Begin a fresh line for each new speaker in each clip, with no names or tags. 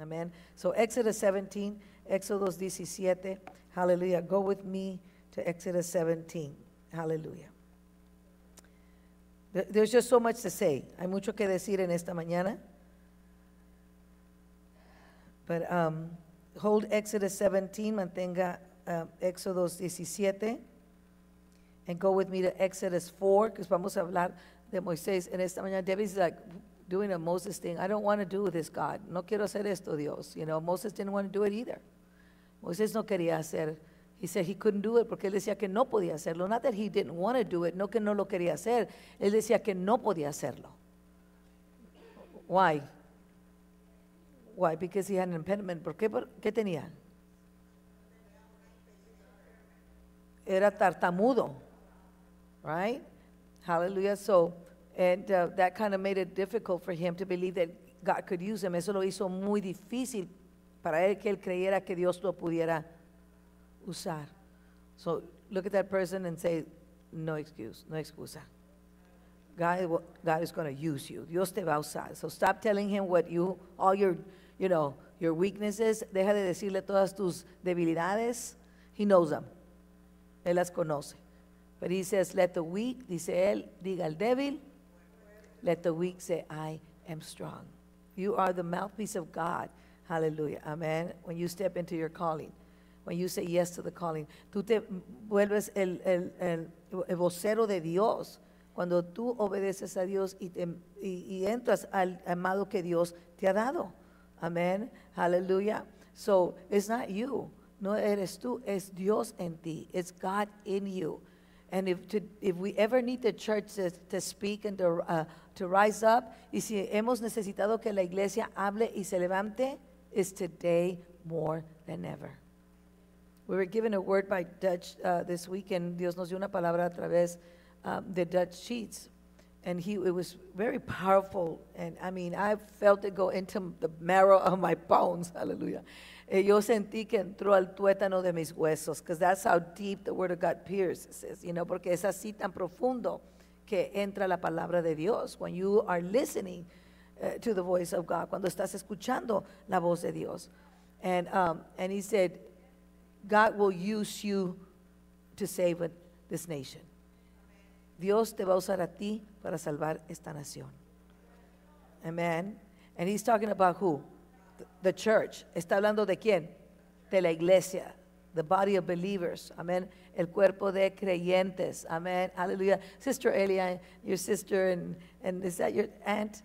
Amen. So Exodus 17, Exodus 17. Hallelujah. Go with me to Exodus 17. Hallelujah. There's just so much to say. Hay mucho que decir en esta mañana. But um, hold Exodus 17, mantenga um, Exodus 17. And go with me to Exodus 4, because vamos a hablar de Moisés en esta mañana. Debbie's like, doing a Moses thing. I don't want to do this, God. No quiero hacer esto, Dios. You know, Moses didn't want to do it either. Moses no quería hacer. He said he couldn't do it porque él decía que no podía hacerlo. Not that he didn't want to do it, no que no lo quería hacer. Él decía que no podía hacerlo. Why? Why? Because he had an impediment. ¿Por qué? Por, ¿Qué tenía? Era tartamudo. Right? Hallelujah. So, And uh, that kind of made it difficult for him to believe that God could use him. Eso lo hizo muy difícil para él que él creyera que Dios lo pudiera usar. So look at that person and say, no excuse, no excusa. God, God is going to use you. Dios te va a usar. So stop telling him what you, all your, you know, your weaknesses. Deja de decirle todas tus debilidades. He knows them. Él las conoce. But he says, let the weak, dice él, diga al débil, let the weak say, I am strong. You are the mouthpiece of God. Hallelujah. Amen. When you step into your calling, when you say yes to the calling, tú te vuelves el, el, el, el vocero de Dios. Cuando tú obedeces a Dios y, te, y, y entras al amado que Dios te ha dado. Amén. Hallelujah. So it's not you. No eres tú, es Dios en ti. It's God in you. And if, to, if we ever need the church to, to speak and to, uh, to rise up, y si hemos necesitado que la iglesia hable y se levante, is today more than ever. We were given a word by Dutch uh, this weekend. Dios nos dio una palabra a través um, uh, the Dutch sheets. And he, it was very powerful. And I mean, I felt it go into the marrow of my bones. Hallelujah. Eh, yo sentí que entró al tuétano de mis huesos, because that's how deep the word of God pierces, you know, porque es así tan profundo que entra la palabra de Dios. When you are listening uh, to the voice of God, cuando estás escuchando la voz de Dios. And, um, and he said, God will use you to save this nation. Dios te va a usar a ti para salvar esta nación. Amen. And he's talking about who? the church. ¿Está hablando de quién? De la iglesia. The body of believers. Amén. El cuerpo de creyentes. Amén. Hallelujah. Sister Elia, your sister, and, and is that your aunt?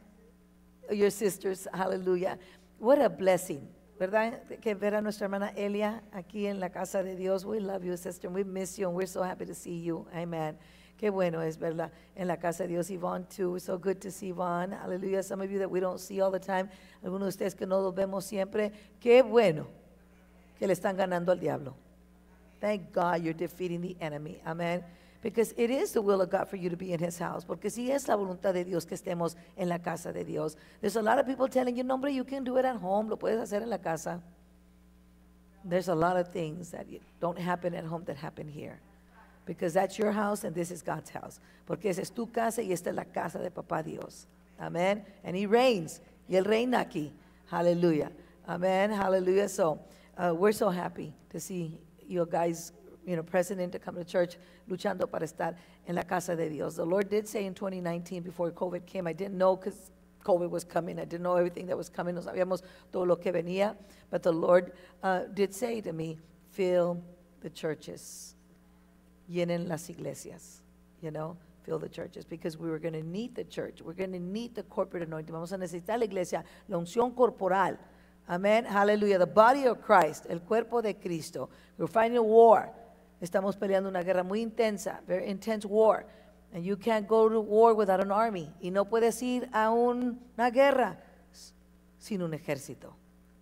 Your sisters. Hallelujah. What a blessing. ¿Verdad? Que ver a nuestra hermana Elia aquí en la casa de Dios. We love you, sister. We miss you, and we're so happy to see you. Amen. Qué bueno es verla en la casa de Dios. Yvonne, too. So good to see Yvonne. Hallelujah. Some of you that we don't see all the time. Algunos de ustedes que no los vemos siempre. Qué bueno que le están ganando al diablo. Thank God you're defeating the enemy. Amen. Because it is the will of God for you to be in His house. Porque si es la voluntad de Dios que estemos en la casa de Dios. There's a lot of people telling you, no, hombre, you can do it at home. Lo puedes hacer en la casa. There's a lot of things that don't happen at home that happen here. Because that's your house and this is God's house. Porque esa es tu casa y esta es la casa de papá Dios. Amen. And he reigns. Y él reina aquí. Hallelujah. Amen. Hallelujah. So uh, we're so happy to see you guys, you know, president to come to church, luchando para estar en la casa de Dios. The Lord did say in 2019, before COVID came, I didn't know because COVID was coming. I didn't know everything that was coming. No sabíamos todo lo que venía. But the Lord uh, did say to me, fill the churches. llenen las iglesias, you know, fill the churches, because we were going to need the church. We're going to need the corporate anointing. Vamos a necesitar la iglesia, la unción corporal. amen, hallelujah. The body of Christ, el cuerpo de Cristo. We're fighting a war. Estamos peleando una guerra muy intensa, very intense war. And you can't go to war without an army. Y no puedes ir a una guerra sin un ejército.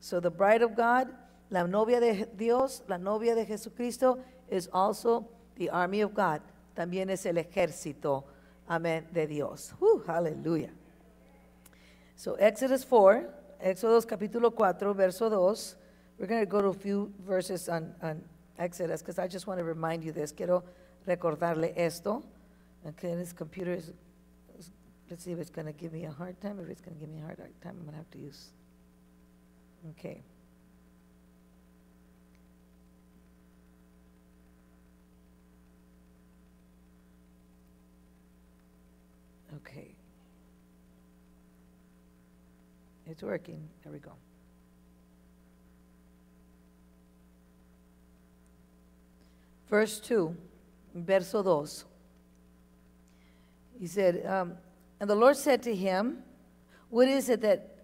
So the bride of God, la novia de Dios, la novia de Jesucristo, is also The army of God también es el ejército, amén, de Dios. Uh, hallelujah. So Exodus 4, Exodus capítulo 4, verso 2. We're going to go to a few verses on, on Exodus because I just want to remind you this. Quiero recordarle esto. Okay, this computer is, let's see if it's going to give me a hard time. If it's going to give me a hard time, I'm going to have to use. Okay. it's working. There we go. Verse 2, verso 2. He said, um, And the Lord said to him, What is it that,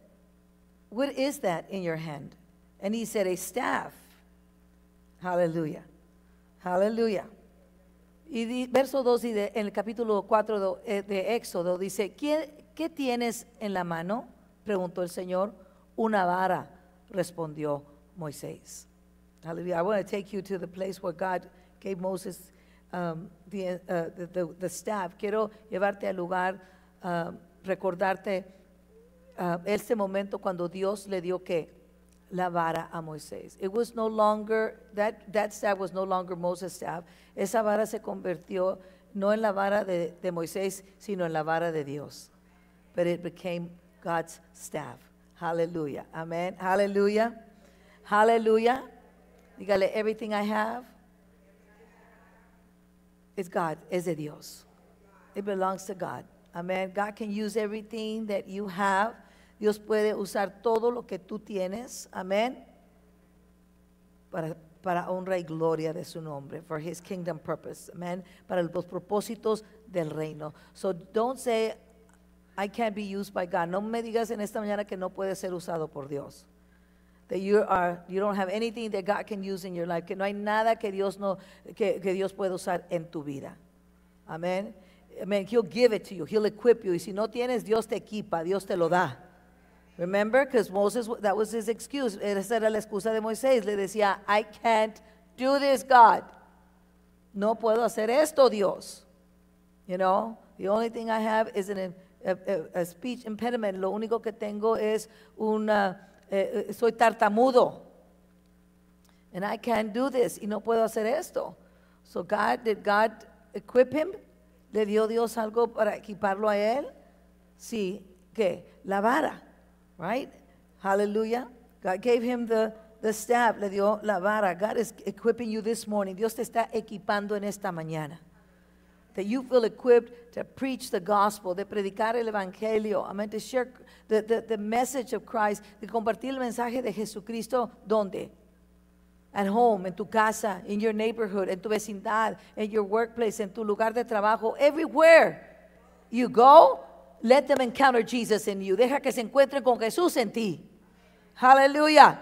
what is that in your hand? And he said, A staff. Hallelujah. Hallelujah. Y verso 2 en el capítulo 4 de, eh, de Éxodo dice, ¿Qué, ¿qué tienes en la mano? preguntó el Señor. Una vara, respondió Moisés. Hallelujah. I want to take you to the place where God gave Moses um, the, uh, the, the, staff. Quiero llevarte al lugar, uh, recordarte uh, este momento cuando Dios le dio que la vara a Moisés. It was no longer, that, that staff was no longer Moses' staff. Esa vara se convirtió no en la vara de, de Moisés, sino en la vara de Dios. But it became God's staff. Hallelujah. Amen. Hallelujah. Hallelujah. You got everything I have It's God, es de Dios. It belongs to God. Amen. God can use everything that you have. Dios puede usar todo lo que tú tienes. Amén. Para, para honra y gloria de su nombre. For his kingdom purpose. Amen. Para los propósitos del reino. So don't say, I can't be used by God. No me digas en esta mañana que no puedes ser usado por Dios. That you are, you don't have anything that God can use in your life. Que no hay nada que Dios no, que, que Dios puede usar en tu vida. Amén. Amen. He'll give it to you. He'll equip you. Y si no tienes, Dios te equipa. Dios te lo da. Remember, because Moses, that was his excuse. Esa era la excusa de Moisés. Le decía, I can't do this, God. No puedo hacer esto, Dios. You know, the only thing I have is an Eh, eh, a, speech impediment, lo único que tengo es una, eh, soy tartamudo. And I can't do this, y no puedo hacer esto. So God, did God equip him? ¿Le dio Dios algo para equiparlo a él? Sí, ¿qué? La vara, right? Hallelujah. God gave him the, the staff, le dio la vara. God is equipping you this morning. Dios te está equipando en esta mañana that you feel equipped to preach the gospel, de predicar el evangelio, amen, to share the, the, message of Christ, de compartir el mensaje de Jesucristo, donde, At home, en tu casa, in your neighborhood, en tu vecindad, in your workplace, en tu lugar de trabajo, everywhere you go, let them encounter Jesus in you. Deja que se encuentren con Jesús en ti. Hallelujah.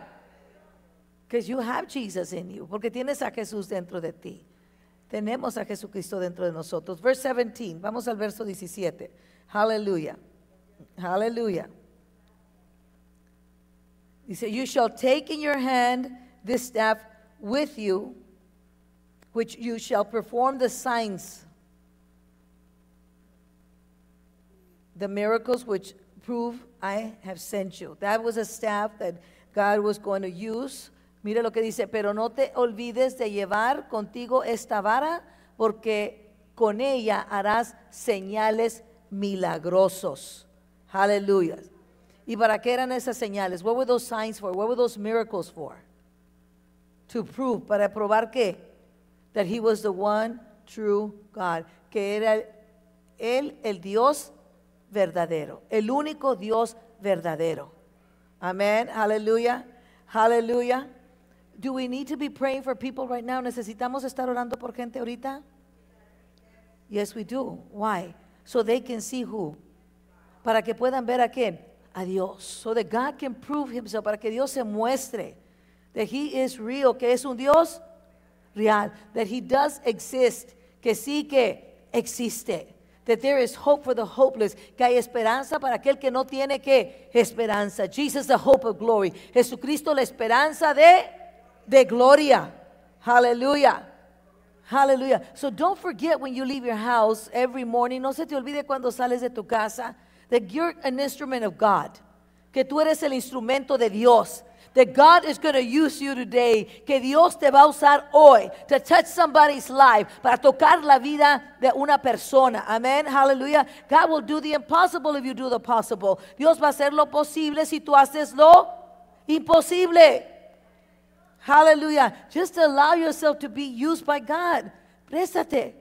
Because you have Jesus in you, porque tienes a Jesús dentro de ti. Tenemos a Jesucristo dentro de nosotros. Verse 17, vamos al verso 17. Aleluya. Aleluya. Dice, you shall take in your hand this staff with you, which you shall perform the signs, the miracles which prove I have sent you. That was a staff that God was going to use Mire lo que dice, pero no te olvides de llevar contigo esta vara, porque con ella harás señales milagrosos. Aleluya. ¿Y para qué eran esas señales? What were those signs for? What were those miracles for? To prove, para probar que That he was the one true God, que era él el Dios verdadero, el único Dios verdadero. Amén. Aleluya. Aleluya. Do we need to be praying for people right now? ¿Necesitamos estar orando por gente ahorita? Yes, we do. Why? So they can see who. Para que puedan ver a quién? A Dios. So that God can prove himself. Para que Dios se muestre. That he is real. Que es un Dios real. That he does exist. Que sí que existe. That there is hope for the hopeless. Que hay esperanza para aquel que no tiene que esperanza. Jesus, the hope of glory. Jesucristo, la esperanza de de gloria. Hallelujah. Hallelujah. So don't forget when you leave your house every morning, no se te olvide cuando sales de tu casa, that you're an instrument of God, que tú eres el instrumento de Dios. That God is going to use you today, que Dios te va a usar hoy to touch somebody's life, para tocar la vida de una persona. Amén, hallelujah. God will do the impossible if you do the possible. Dios va a hacer lo posible si tú haces lo imposible. Hallelujah. Just allow yourself to be used by God. Préstate.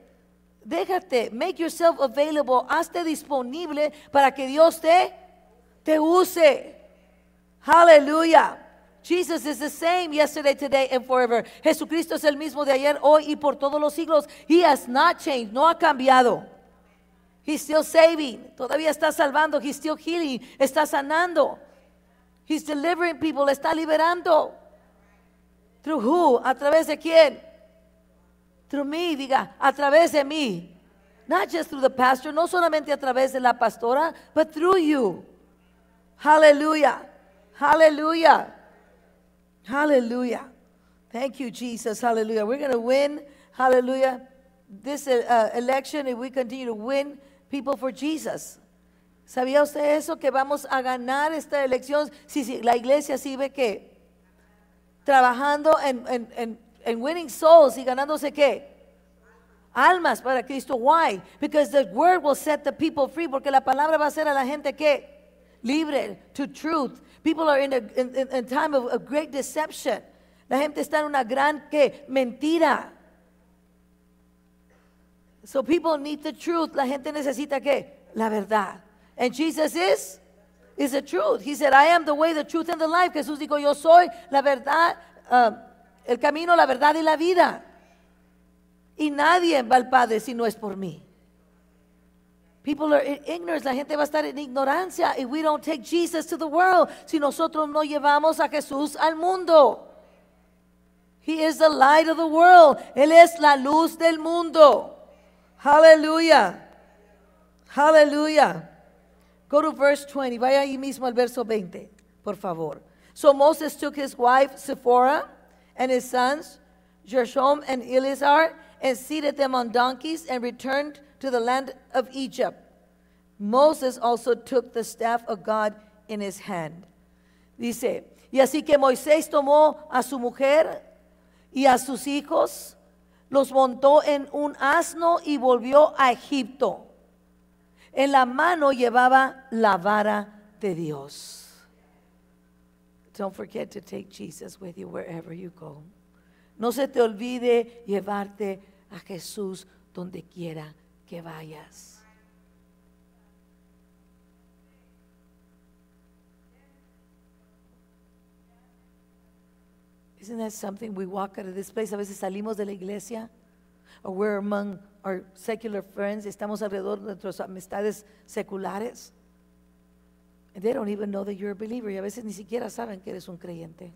Déjate. Make yourself available. Hazte disponible para que Dios te, te use. Hallelujah. Jesus is the same yesterday, today, and forever. Jesucristo es el mismo de ayer, hoy y por todos los siglos. He has not changed. No ha cambiado. He's still saving. Todavía está salvando. He's still healing. Está sanando. He's delivering people. Está liberando. Through who? ¿A través de quién? Through me, diga, a través de mí. Not just through the pastor, no solamente a través de la pastora, but through you. Hallelujah. Hallelujah. Hallelujah. Thank you, Jesus. Hallelujah. We're going to win. Hallelujah. This uh, election, if we continue to win people for Jesus. ¿Sabía usted eso? Que vamos a ganar esta elección si la iglesia sí ve que trabajando en, en, en, en winning souls y ganándose qué? Almas para Cristo. Why? Because the word will set the people free. Porque la palabra va a hacer a la gente que libre to truth. People are in a in, in time of, great deception. La gente está en una gran que mentira. So people need the truth. La gente necesita que la verdad. And Jesus is is the truth. He said, I am the way, the truth, and the life. Jesús dijo, yo soy la verdad, um, el camino, la verdad y la vida. Y nadie va al Padre si no es por mí. People are in ignorance, la gente va a estar en ignorancia. Y we don't take Jesus to the world si nosotros no llevamos a Jesús al mundo. He is the light of the world. Él es la luz del mundo. Aleluya. Hallelujah Go to verse 20. Vaya ahí mismo al verso 20, por favor. So Moses took his wife Sephora and his sons Gershom and Eleazar and seated them on donkeys and returned to the land of Egypt. Moses also took the staff of God in his hand. Dice, y así que Moisés tomó a su mujer y a sus hijos, los montó en un asno y volvió a Egipto. En la mano llevaba la vara de Dios. Don't forget to take Jesus with you wherever you go. No se te olvide llevarte a Jesús donde quiera que vayas. Isn't that something? We walk out of this place. A veces salimos de la iglesia, or we're among our secular friends, estamos alrededor de nuestras amistades seculares. they don't even know that you're a believer. Y a veces ni siquiera saben que eres un creyente.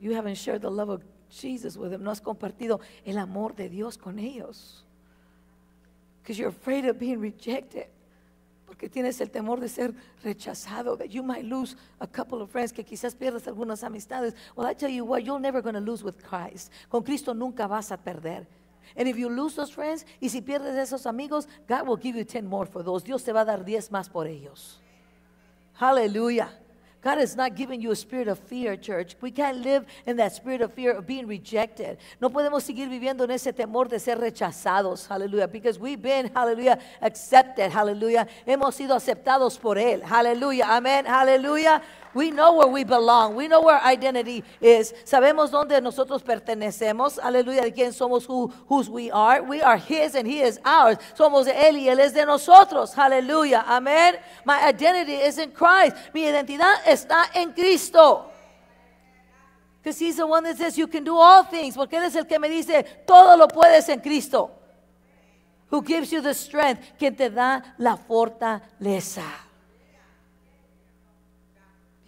You haven't shared the love of Jesus with them. No has compartido el amor de Dios con ellos. Because you're afraid of being rejected. Porque tienes el temor de ser rechazado. That you might lose a couple of friends. Que quizás pierdas algunas amistades. Well, I tell you what, you're never going to lose with Christ. Con Cristo nunca vas a perder. And if you lose those friends, y si pierdes esos amigos, God will give you 10 more for those. Dios te va a dar 10 más por ellos. Hallelujah. God has not given you a spirit of fear, church. We can't live in that spirit of fear of being rejected. No podemos seguir viviendo en ese temor de ser rechazados, hallelujah, because we've been, hallelujah, accepted, hallelujah. Hemos sido aceptados por Él, hallelujah, amén, hallelujah. We know where we belong. We know where identity is. Sabemos dónde nosotros pertenecemos. Aleluya. quién somos, who, whose we are. We are His and He is ours. Somos de Él y Él es de nosotros. Aleluya. Amén. My identity is in Christ. Mi identidad está en Cristo. Because He's the one that says, You can do all things. Porque Él es el que me dice, Todo lo puedes en Cristo. Who gives you the strength. Quien te da la fortaleza.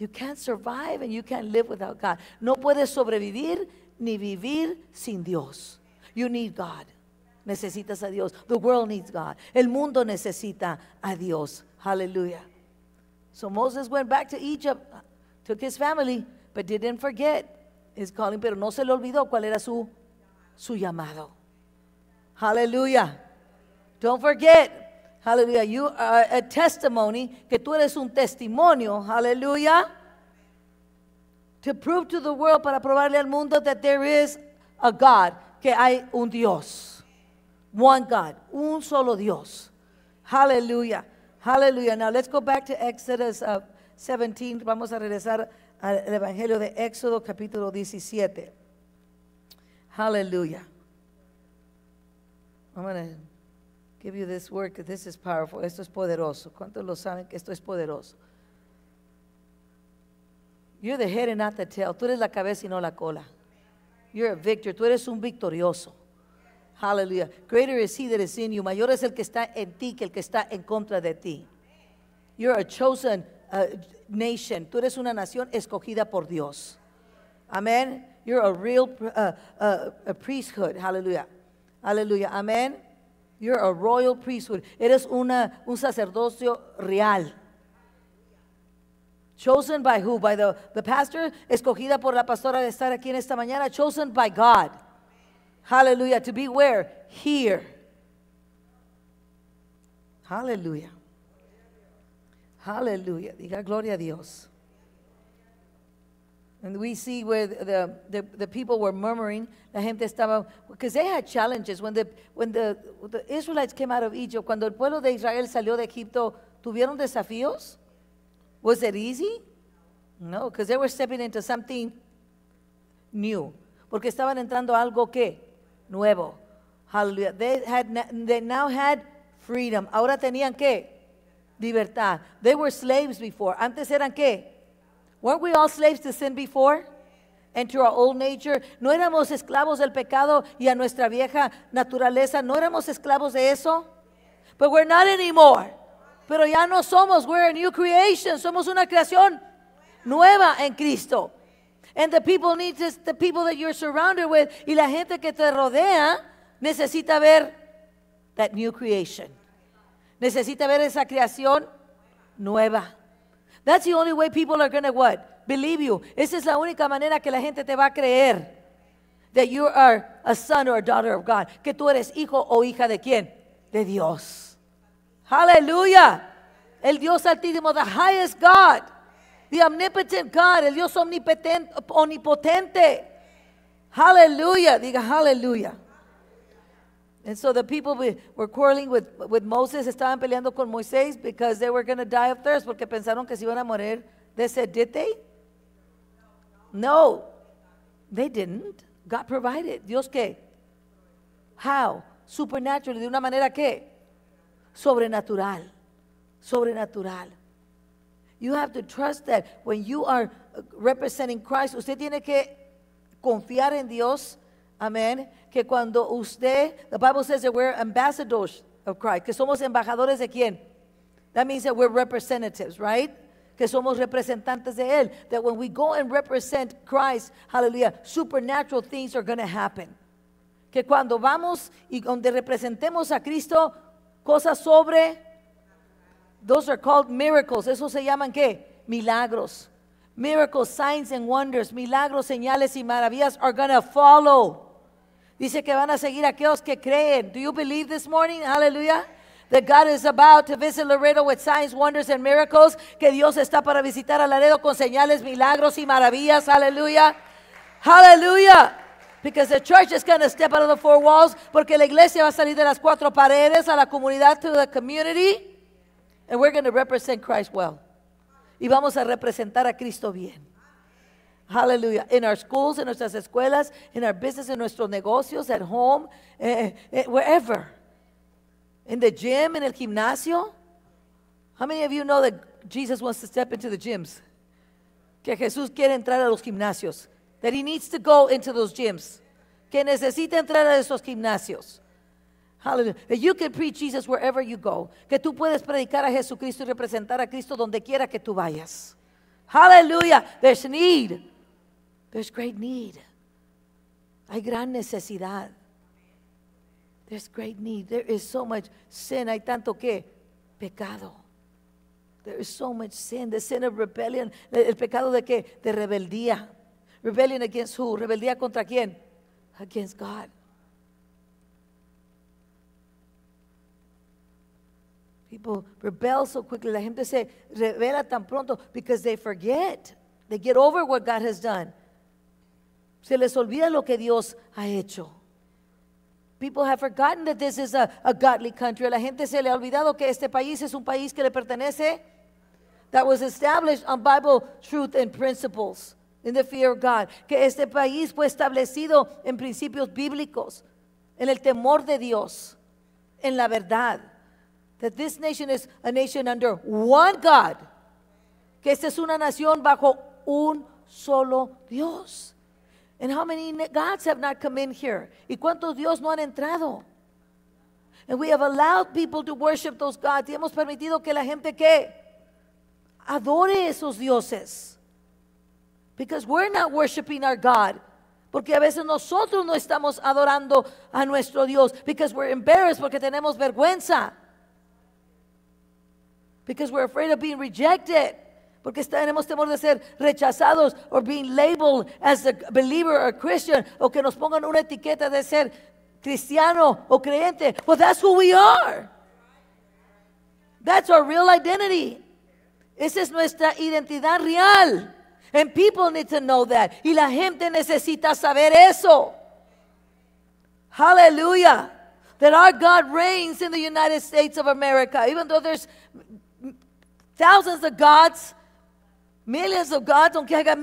You can't survive and you can't live without God. No puedes sobrevivir ni vivir sin Dios. You need God. Necesitas a Dios. The world needs God. El mundo necesita a Dios. Hallelujah. So Moses went back to Egypt, took his family, but didn't forget his calling. Pero no se le olvidó cuál era su, su llamado. Hallelujah. Don't forget Hallelujah. You are a testimony. Que tú eres un testimonio. Hallelujah. To prove to the world, para probarle al mundo that there is a God. Que hay un Dios. One God. Un solo Dios. Hallelujah. Hallelujah. Now let's go back to Exodus 17. Uh, Vamos a regresar al Evangelio de Éxodo capítulo 17. Hallelujah. I'm give you this word because this is powerful. Esto es poderoso. ¿Cuántos lo saben que esto es poderoso? You're the head and not the tail. Tú eres la cabeza y no la cola. You're a victor. Tú eres un victorioso. Hallelujah. Greater is he that is in you. Mayor es el que está en ti que el que está en contra de ti. You're a chosen uh, nation. Tú eres una nación escogida por Dios. Amén. You're a real uh, uh, a priesthood. Hallelujah. Hallelujah. Amén. You're a royal priesthood. Eres una, un sacerdocio real. Chosen by who? By the, the pastor, escogida por la pastora de estar aquí en esta mañana. Chosen by God. Hallelujah. To be where? Here. Hallelujah. Hallelujah. Diga gloria a Dios. And we see where the, the, the people were murmuring, la gente estaba, because they had challenges. When, the, when the, the Israelites came out of Egypt, cuando el pueblo de Israel salió de Egipto, ¿tuvieron desafíos? Was it easy? No, because they were stepping into something new. Porque estaban entrando algo que? Nuevo. Hallelujah. They, had, they now had freedom. Ahora tenían qué? Libertad. They were slaves before. Antes eran qué? Weren't we all slaves to sin before? And to our old nature. No éramos esclavos del pecado y a nuestra vieja naturaleza. No éramos esclavos de eso. But we're not anymore. Pero ya no somos. We're a new creation. Somos una creación nueva en Cristo. And the people need to, the people that you're surrounded with y la gente que te rodea necesita ver that new creation. Necesita ver esa creación nueva. That's the only way people are going to what? Believe you. Esa es la única manera que la gente te va a creer. That you are a son or a daughter of God. Que tú eres hijo o hija de quién? De Dios. Hallelujah. El Dios Altísimo, the highest God. The omnipotent God, el Dios omnipotente. Hallelujah. Diga hallelujah. And so the people were quarreling with, with Moses, estaban peleando con Moisés because they were going to die of thirst, porque pensaron que se iban a morir. They said, did they? No, they didn't. God provided. Dios qué? How? Supernaturally, de una manera qué? Sobrenatural. Sobrenatural. You have to trust that when you are representing Christ, usted tiene que confiar en Dios Amén. Que cuando usted, the Bible says that we're ambassadors of Christ, que somos embajadores de quién? That means that we're representatives, right? Que somos representantes de él. That when we go and represent Christ, hallelujah, supernatural things are going to happen. Que cuando vamos y donde representemos a Cristo, cosas sobre Those are called miracles. Eso se llaman qué? Milagros. Miracles, signs and wonders, milagros, señales y maravillas are going to follow. Dice que van a seguir aquellos que creen. Do you believe this morning? Hallelujah. That God is about to visit Laredo with signs, wonders and miracles. Que Dios está para visitar a Laredo con señales, milagros y maravillas. Hallelujah. Hallelujah. Because the church is going to step out of the four walls. Porque la iglesia va a salir de las cuatro paredes a la comunidad, to the community. And we're going to represent Christ well. y vamos a representar a Cristo bien. Aleluya. In our schools, en nuestras escuelas, en our business, en nuestros negocios, at home, eh, eh, eh, wherever. In the gym, en el gimnasio. How many of you know that Jesus wants to step into the gyms? Que Jesús quiere entrar a los gimnasios. That he needs to go into those gyms. Que necesita entrar a esos gimnasios. Hallelujah. You can preach Jesus wherever you go. Que tú puedes predicar a Jesucristo y representar a Cristo donde quiera que tú vayas. Hallelujah. There's need. There's great need. Hay gran necesidad. There's great need. There is so much sin. Hay tanto que pecado. There is so much sin. The sin of rebellion. El pecado de qué? De rebeldía. Rebellion against who? Rebeldía contra quién? Against God. People rebel so quickly. La gente se revela tan pronto because they forget. They get over what God has done. Se les olvida lo que Dios ha hecho. People have forgotten that this is a, a godly country. La gente se le ha olvidado que este país es un país que le pertenece. That was established on Bible truth and principles. In the fear of God. Que este país fue establecido en principios bíblicos. En el temor de Dios. En la verdad that this nation is a nation under one God. Que esta es una nación bajo un solo Dios. And how many gods have not come in here? ¿Y cuántos Dios no han entrado? And we have allowed people to worship those gods. Y hemos permitido que la gente que adore esos dioses. Because we're not worshiping our God. Porque a veces nosotros no estamos adorando a nuestro Dios. Because we're embarrassed, porque tenemos vergüenza. Because we're afraid of being rejected. Porque tenemos temor de ser rechazados or being labeled as a believer or Christian o que nos pongan una etiqueta de ser cristiano o creyente. Well, that's who we are. That's our real identity. Esa es nuestra identidad real. And people need to know that. Y la gente necesita saber eso. Hallelujah. That our God reigns in the United States of America. Even though there's thousands of gods, millions of gods, aunque haga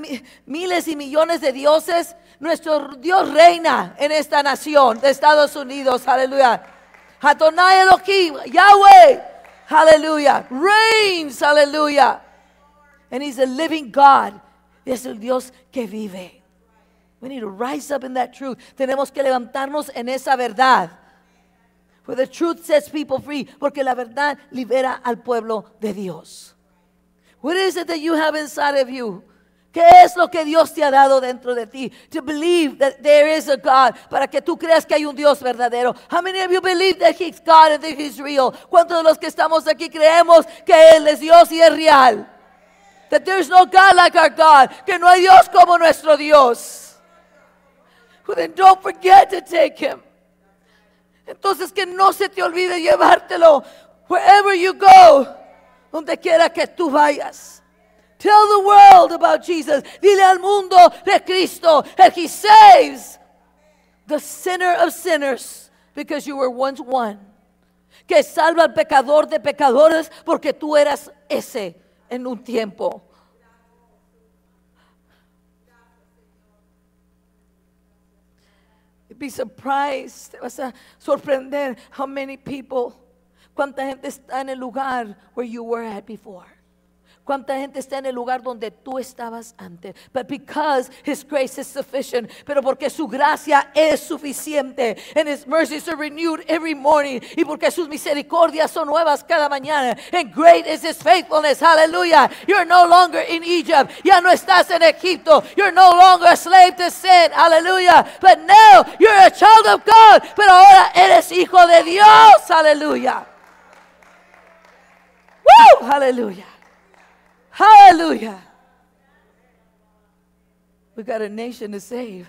miles y millones de dioses, nuestro Dios reina en esta nación de Estados Unidos, aleluya. Hatonai Elohim, Yahweh, aleluya, reigns, aleluya. And he's a living God, es el Dios que vive. We need to rise up in that truth. Tenemos que levantarnos en esa verdad. For the truth sets people free, porque la verdad libera al pueblo de Dios. What is it that you have inside of you? ¿Qué es lo que Dios te ha dado dentro de ti? To believe that there is a God. Para que tú creas que hay un Dios verdadero. How many of you believe that He's God and that He's real? ¿Cuántos de los que estamos aquí creemos que Él es Dios y es real? That there's no God like our God. Que no hay Dios como nuestro Dios. Well, then don't forget to take Him. Entonces que no se te olvide llevártelo wherever you go, donde quiera que tú vayas. Tell the world about Jesus. Dile al mundo de Cristo that He saves the sinner of sinners because you were once one. Que salva al pecador de pecadores porque tú eras ese en un tiempo. be surprised, vas a sorprender how many people, cuánta gente está en el lugar where you were at before. ¿Cuánta gente está en el lugar donde tú estabas antes? But because His grace is sufficient, pero porque su gracia es suficiente. And His mercies are renewed every morning. Y porque sus misericordias son nuevas cada mañana. And great is His faithfulness. Hallelujah. You're no longer in Egypt. Ya no estás en Egipto. You're no longer a slave to sin. Hallelujah. But now you're a child of God. Pero ahora eres hijo de Dios. Hallelujah. Woo, aleluya. Hallelujah. We got a nation to save.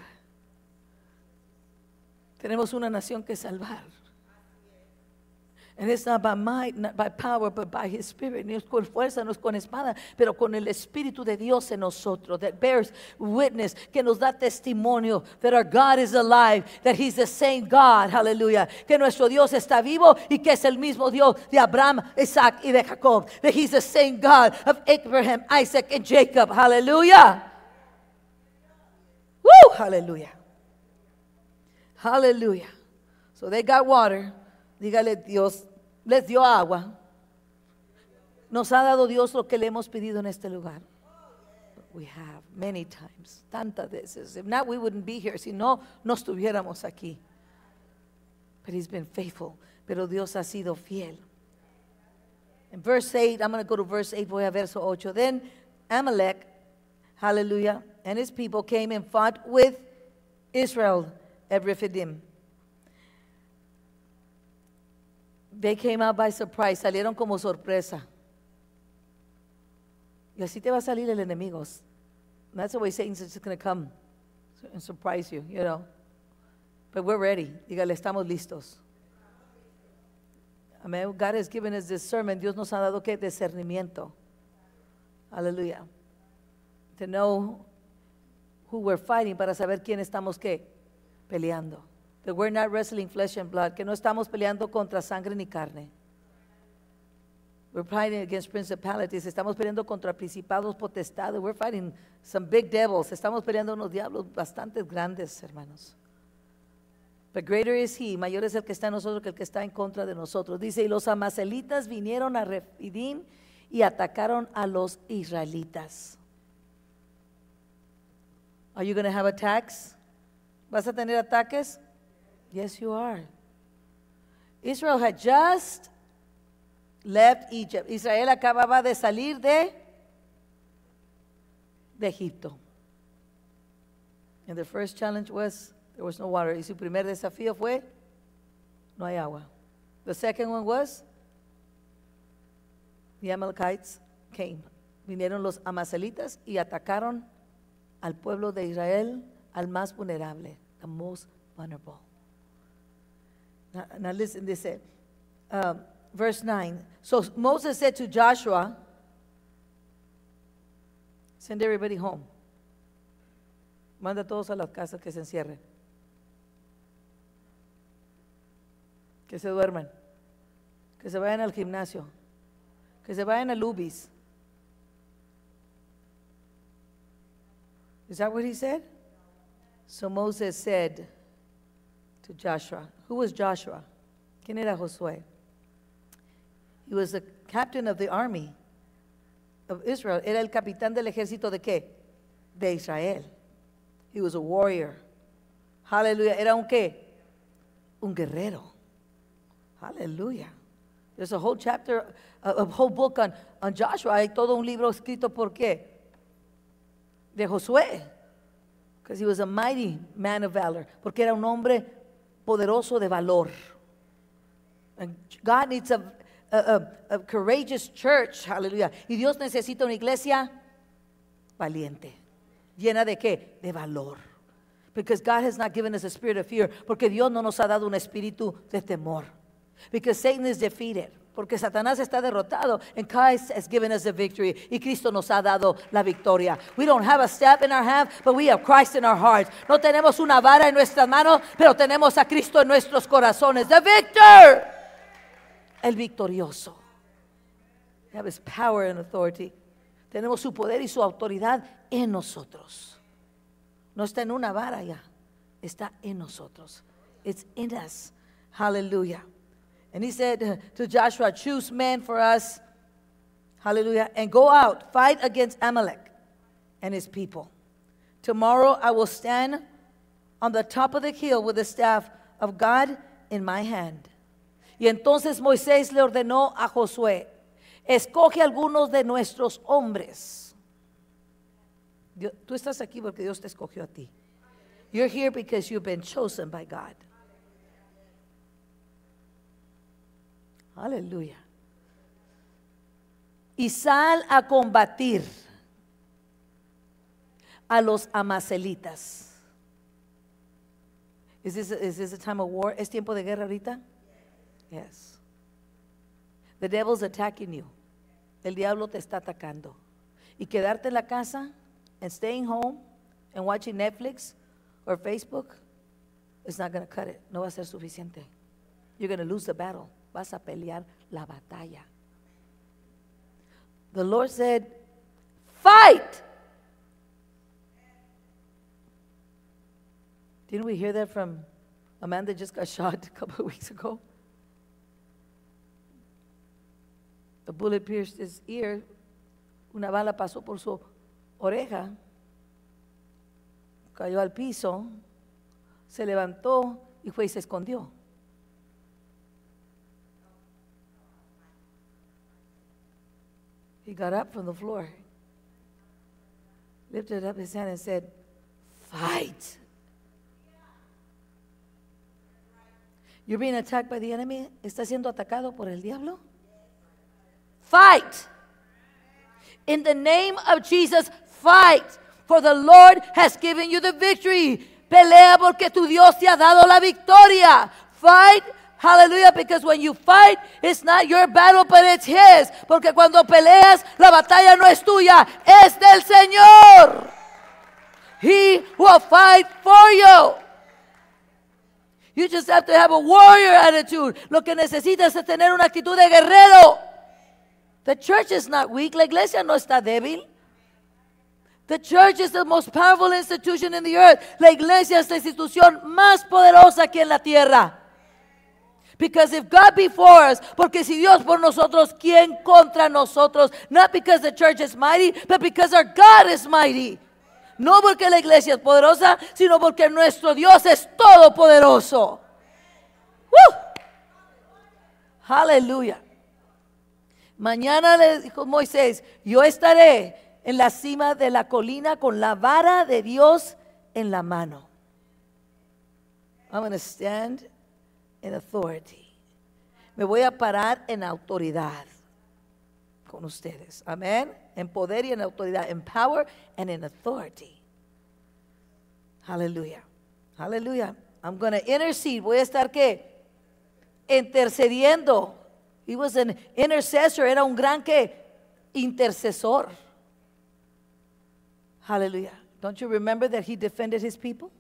Tenemos una nación que salvar. And it's not by might, not by power, but by His Spirit. No es con fuerza, no es con espada, pero con el Espíritu de Dios en nosotros, that bears witness, que nos da testimonio, that our God is alive, that He's the same God, hallelujah, que nuestro Dios está vivo y que es el mismo Dios de Abraham, Isaac y de Jacob, that He's the same God of Abraham, Isaac and Jacob, hallelujah. Woo, hallelujah. Hallelujah. So they got water. Dígale, Dios les dio agua. Nos ha dado Dios lo que le hemos pedido en este lugar. We have many times, tantas veces. If not, we wouldn't be here. Si no, no estuviéramos aquí. But he's been faithful. Pero Dios ha sido fiel. In verse 8, I'm going to go to verse 8. Voy a verso 8. Then Amalek, hallelujah, and his people came and fought with Israel at Rephidim. They came out by surprise, salieron como sorpresa. Y así te va a salir el enemigo. that's the way Satan's just going to come and surprise you, you know. But we're ready. Dígale, estamos listos. Amen. God has given us discernment. Dios nos ha dado que discernimiento. Aleluya. To know who we're fighting para saber quién estamos que peleando that que no estamos peleando contra sangre ni carne. We're fighting against principalities, estamos peleando contra principados, potestades, we're fighting some big devils, estamos peleando unos diablos bastante grandes, hermanos. But greater is he, mayor es el que está en nosotros que el que está en contra de nosotros. Dice, y los amaselitas vinieron a Refidim y atacaron a los israelitas. Are you going to have attacks? ¿Vas a tener ataques? Yes, you are. Israel had just left Egypt. Israel acababa de salir de, de Egipto. And the first challenge was there was no water. Y su primer desafío fue no hay agua. The second one was the Amalekites came. Vinieron los amaselitas y atacaron al pueblo de Israel, al más vulnerable, the most vulnerable. Now, now listen, they said, um, verse 9. So Moses said to Joshua, Send everybody home. Manda todos a las casas que se encierren. Que se duerman. Que se vayan al gimnasio. Que se vayan al Ubis. Is that what he said? So Moses said to Joshua, who was Joshua? ¿Quién era Josué? He was the captain of the army of Israel. Era el capitán del ejército de qué? De Israel. He was a warrior. Hallelujah. Era un qué? Un guerrero. Hallelujah. There's a whole chapter, a, a whole book on, on Joshua. Hay todo un libro escrito por qué? De Josué. Because he was a mighty man of valor. Porque era un hombre poderoso de valor. And God needs a, a, a, a courageous church, Hallelujah. Y Dios necesita una iglesia valiente. ¿Llena de qué? De valor. Because God has not given us a spirit of fear. Porque Dios no nos ha dado un espíritu de temor. Because Satan is defeated. Porque Satanás está derrotado. And Christ has given us the victory. Y Cristo nos ha dado la victoria. We don't have a staff in our hand, but we have Christ in our hearts. No tenemos una vara en nuestras manos, pero tenemos a Cristo en nuestros corazones. The victor. El victorioso. We have power and authority. Tenemos su poder y su autoridad en nosotros. No está en una vara ya. Está en nosotros. It's in us. Hallelujah. And he said to Joshua, Choose men for us, hallelujah, and go out, fight against Amalek and his people. Tomorrow I will stand on the top of the hill with the staff of God in my hand. Y entonces Moisés le ordenó a Josué, escoge algunos de nuestros hombres. Dios, tú estás aquí porque Dios te escogió a ti. You're here because you've been chosen by God. Aleluya. Y sal a combatir a los amacelitas. Is this, is this a time of war? ¿Es tiempo de guerra ahorita? Yes. The devil's attacking you. El diablo te está atacando. Y quedarte en la casa and staying home and watching Netflix or Facebook, is not going to cut it. No va a ser suficiente. You're going to lose the battle vas a pelear la batalla. The Lord said, fight. Didn't we hear that from a man that just got shot a couple of weeks ago? The bullet pierced his ear. Una bala pasó por su oreja. Cayó al piso. Se levantó y fue y se escondió. He got up from the floor, lifted up his hand, and said, Fight. You're being attacked by the enemy. Está siendo atacado por el diablo? Fight. In the name of Jesus, fight. For the Lord has given you the victory. Pelea porque tu Dios te ha dado la victoria. Fight Hallelujah, because when you fight, it's not your battle, but it's his. Porque cuando peleas, la batalla no es tuya, es del Señor. He will fight for you. You just have to have a warrior attitude. Lo que necesitas es tener una actitud de guerrero. The church is not weak. La iglesia no está débil. The church is the most powerful institution in the earth. La iglesia es la institución más poderosa aquí en la tierra. Because if porque si Dios por nosotros, ¿quién contra nosotros? Not because church is mighty, No porque la iglesia es poderosa, sino porque nuestro Dios es todopoderoso. ¡Woo! Aleluya. Mañana le dijo Moisés, yo estaré en la cima de la colina con la vara de Dios en la mano. I'm going to stand in authority. Me voy a parar en autoridad con ustedes. Amén. En poder y en autoridad. En power and in authority. Aleluya. Aleluya. I'm going to intercede. Voy a estar qué? Intercediendo. He was an intercessor. Era un gran qué? Intercesor. Hallelujah. Don't you remember that he defended his people?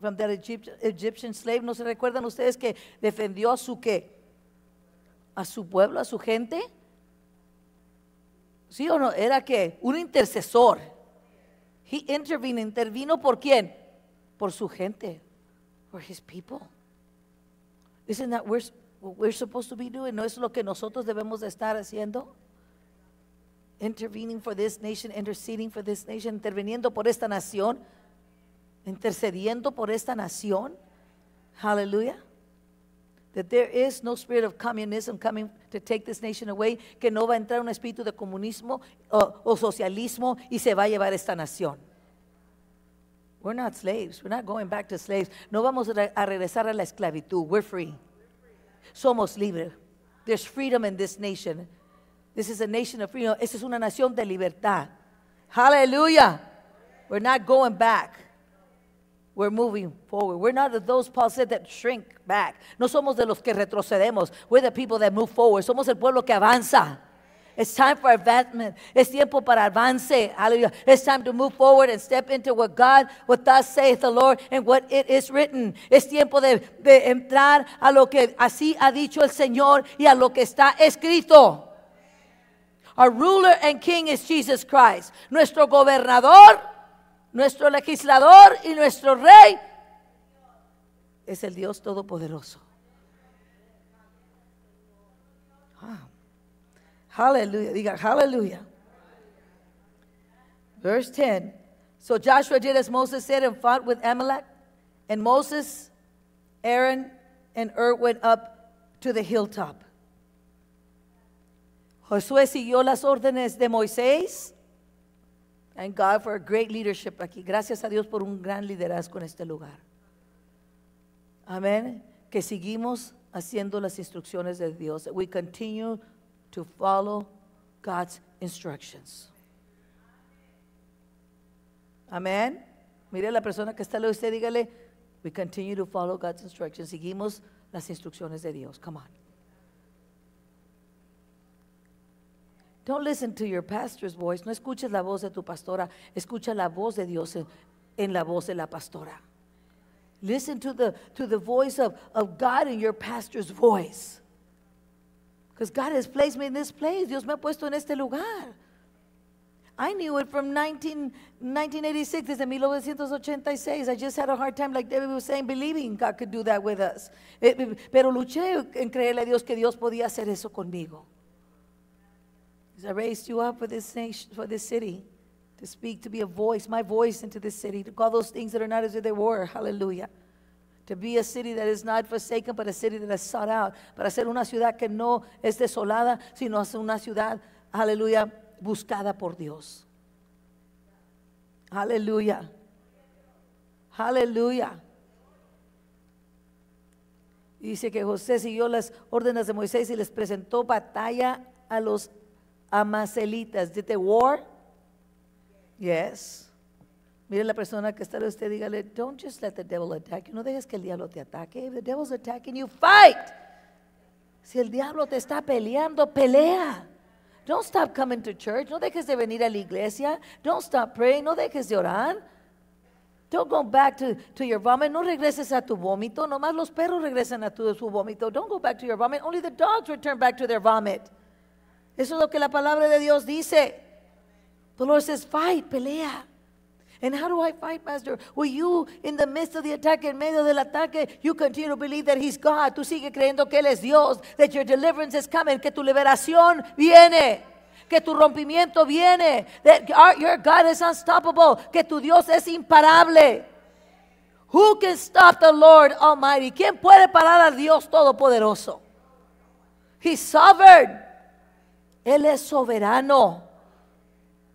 from the Egyptian slave. ¿No se recuerdan ustedes que defendió a su qué? A su pueblo, a su gente. ¿Sí o no? Era que un intercesor. He intervened, intervino por quién? Por su gente, por his people. Isn't that we're, what we're supposed to be doing? ¿No es lo que nosotros debemos de estar haciendo? Intervening for this nation, interceding for this nation, interviniendo por esta nación. intercediendo por esta nación. Hallelujah. That there is no spirit of communism coming to take this nation away, que no va a entrar un espíritu de comunismo o, o socialismo y se va a llevar esta nación. We're not slaves. We're not going back to slaves. No vamos a regresar a la esclavitud. We're free. Somos libres. There's freedom in this nation. This is a nation of freedom. Esta es una nación de libertad. Hallelujah. We're not going back. We're moving forward. We're not of those, Paul said, that shrink back. No somos de los que retrocedemos. We're the people that move forward. Somos el pueblo que avanza. It's time for advancement. Es tiempo para avance. Hallelujah. It's time to move forward and step into what God, what thus saith the Lord, and what it is written. Es tiempo de, de entrar a lo que así ha dicho el Señor y a lo que está escrito. Our ruler and king is Jesus Christ. Nuestro gobernador nuestro legislador y nuestro rey es el Dios Todopoderoso. Ah. Hallelujah. Diga, hallelujah. Verse 10. So Joshua did as Moses said and fought with Amalek. And Moses, Aaron, and Ur went up to the hilltop. Josué siguió las órdenes de Moisés God for great leadership aquí. Gracias a Dios por un gran liderazgo en este lugar. Amén. Que seguimos haciendo las instrucciones de Dios. We continue to follow God's instructions. Amén. Mire la persona que está lejos de usted, dígale, we continue to follow God's instructions. Seguimos las instrucciones de Dios. Come on. Don't listen to your pastor's voice. No escuches la voz de tu pastora. Escucha la voz de Dios en, en la voz de la pastora. Listen to the, to the voice of, of God in your pastor's voice. Because God has placed me in this place. Dios me ha puesto en este lugar. I knew it from 19, 1986, desde 1986. I just had a hard time, like David was saying, believing God could do that with us. Eh, eh, pero luché en creerle a Dios que Dios podía hacer eso conmigo. I raised you up for this nation, for this city, to speak, to be a voice, my voice into this city, to call those things that are not as they were. Hallelujah. To be a city that is not forsaken, but a city that is sought out. Para ser una ciudad que no es desolada, sino es una ciudad, hallelujah buscada por Dios. hallelujah hallelujah Dice que José siguió las órdenes de Moisés y les presentó batalla a los Amacelitas. Did they war? Yes. Mire la persona que está de usted, dígale, don't just let the devil attack you. No dejes que el diablo te ataque. If the devil's attacking you, fight. Si el diablo te está peleando, pelea. Don't stop coming to church. No dejes de venir a la iglesia. Don't stop praying. No dejes de orar. Don't go back to, to your vomit. No regreses a tu vómito. Nomás los perros regresan a tu, su vómito. Don't go back to your vomit. Only the dogs return back to their vomit. Eso es lo que la palabra de Dios dice. The Lord says, fight, pelea. And how do I fight, Pastor? Will you, in the midst of the attack, en medio del ataque, you continue to believe that He's God. Tú sigues creyendo que Él es Dios. That your deliverance is coming. Que tu liberación viene. Que tu rompimiento viene. That your God is unstoppable. Que tu Dios es imparable. Who can stop the Lord Almighty? ¿Quién puede parar a Dios Todopoderoso? He's sovereign. Él es soberano.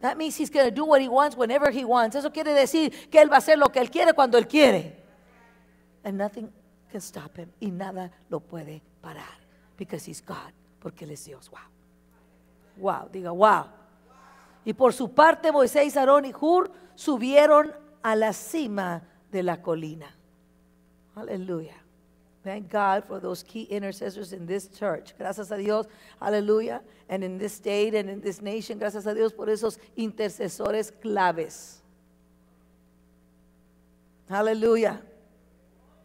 That means he's going do what he wants whenever he wants. Eso quiere decir que él va a hacer lo que él quiere cuando él quiere. And nothing can stop him. Y nada lo puede parar. Because he's God. Porque él es Dios. Wow. Wow. Diga, wow. Y por su parte, Moisés, Aarón y Hur subieron a la cima de la colina. Aleluya. Thank God for those key intercessors in this church. Gracias a Dios, aleluya, and in this state and in this nation. Gracias a Dios por esos intercesores claves. Hallelujah.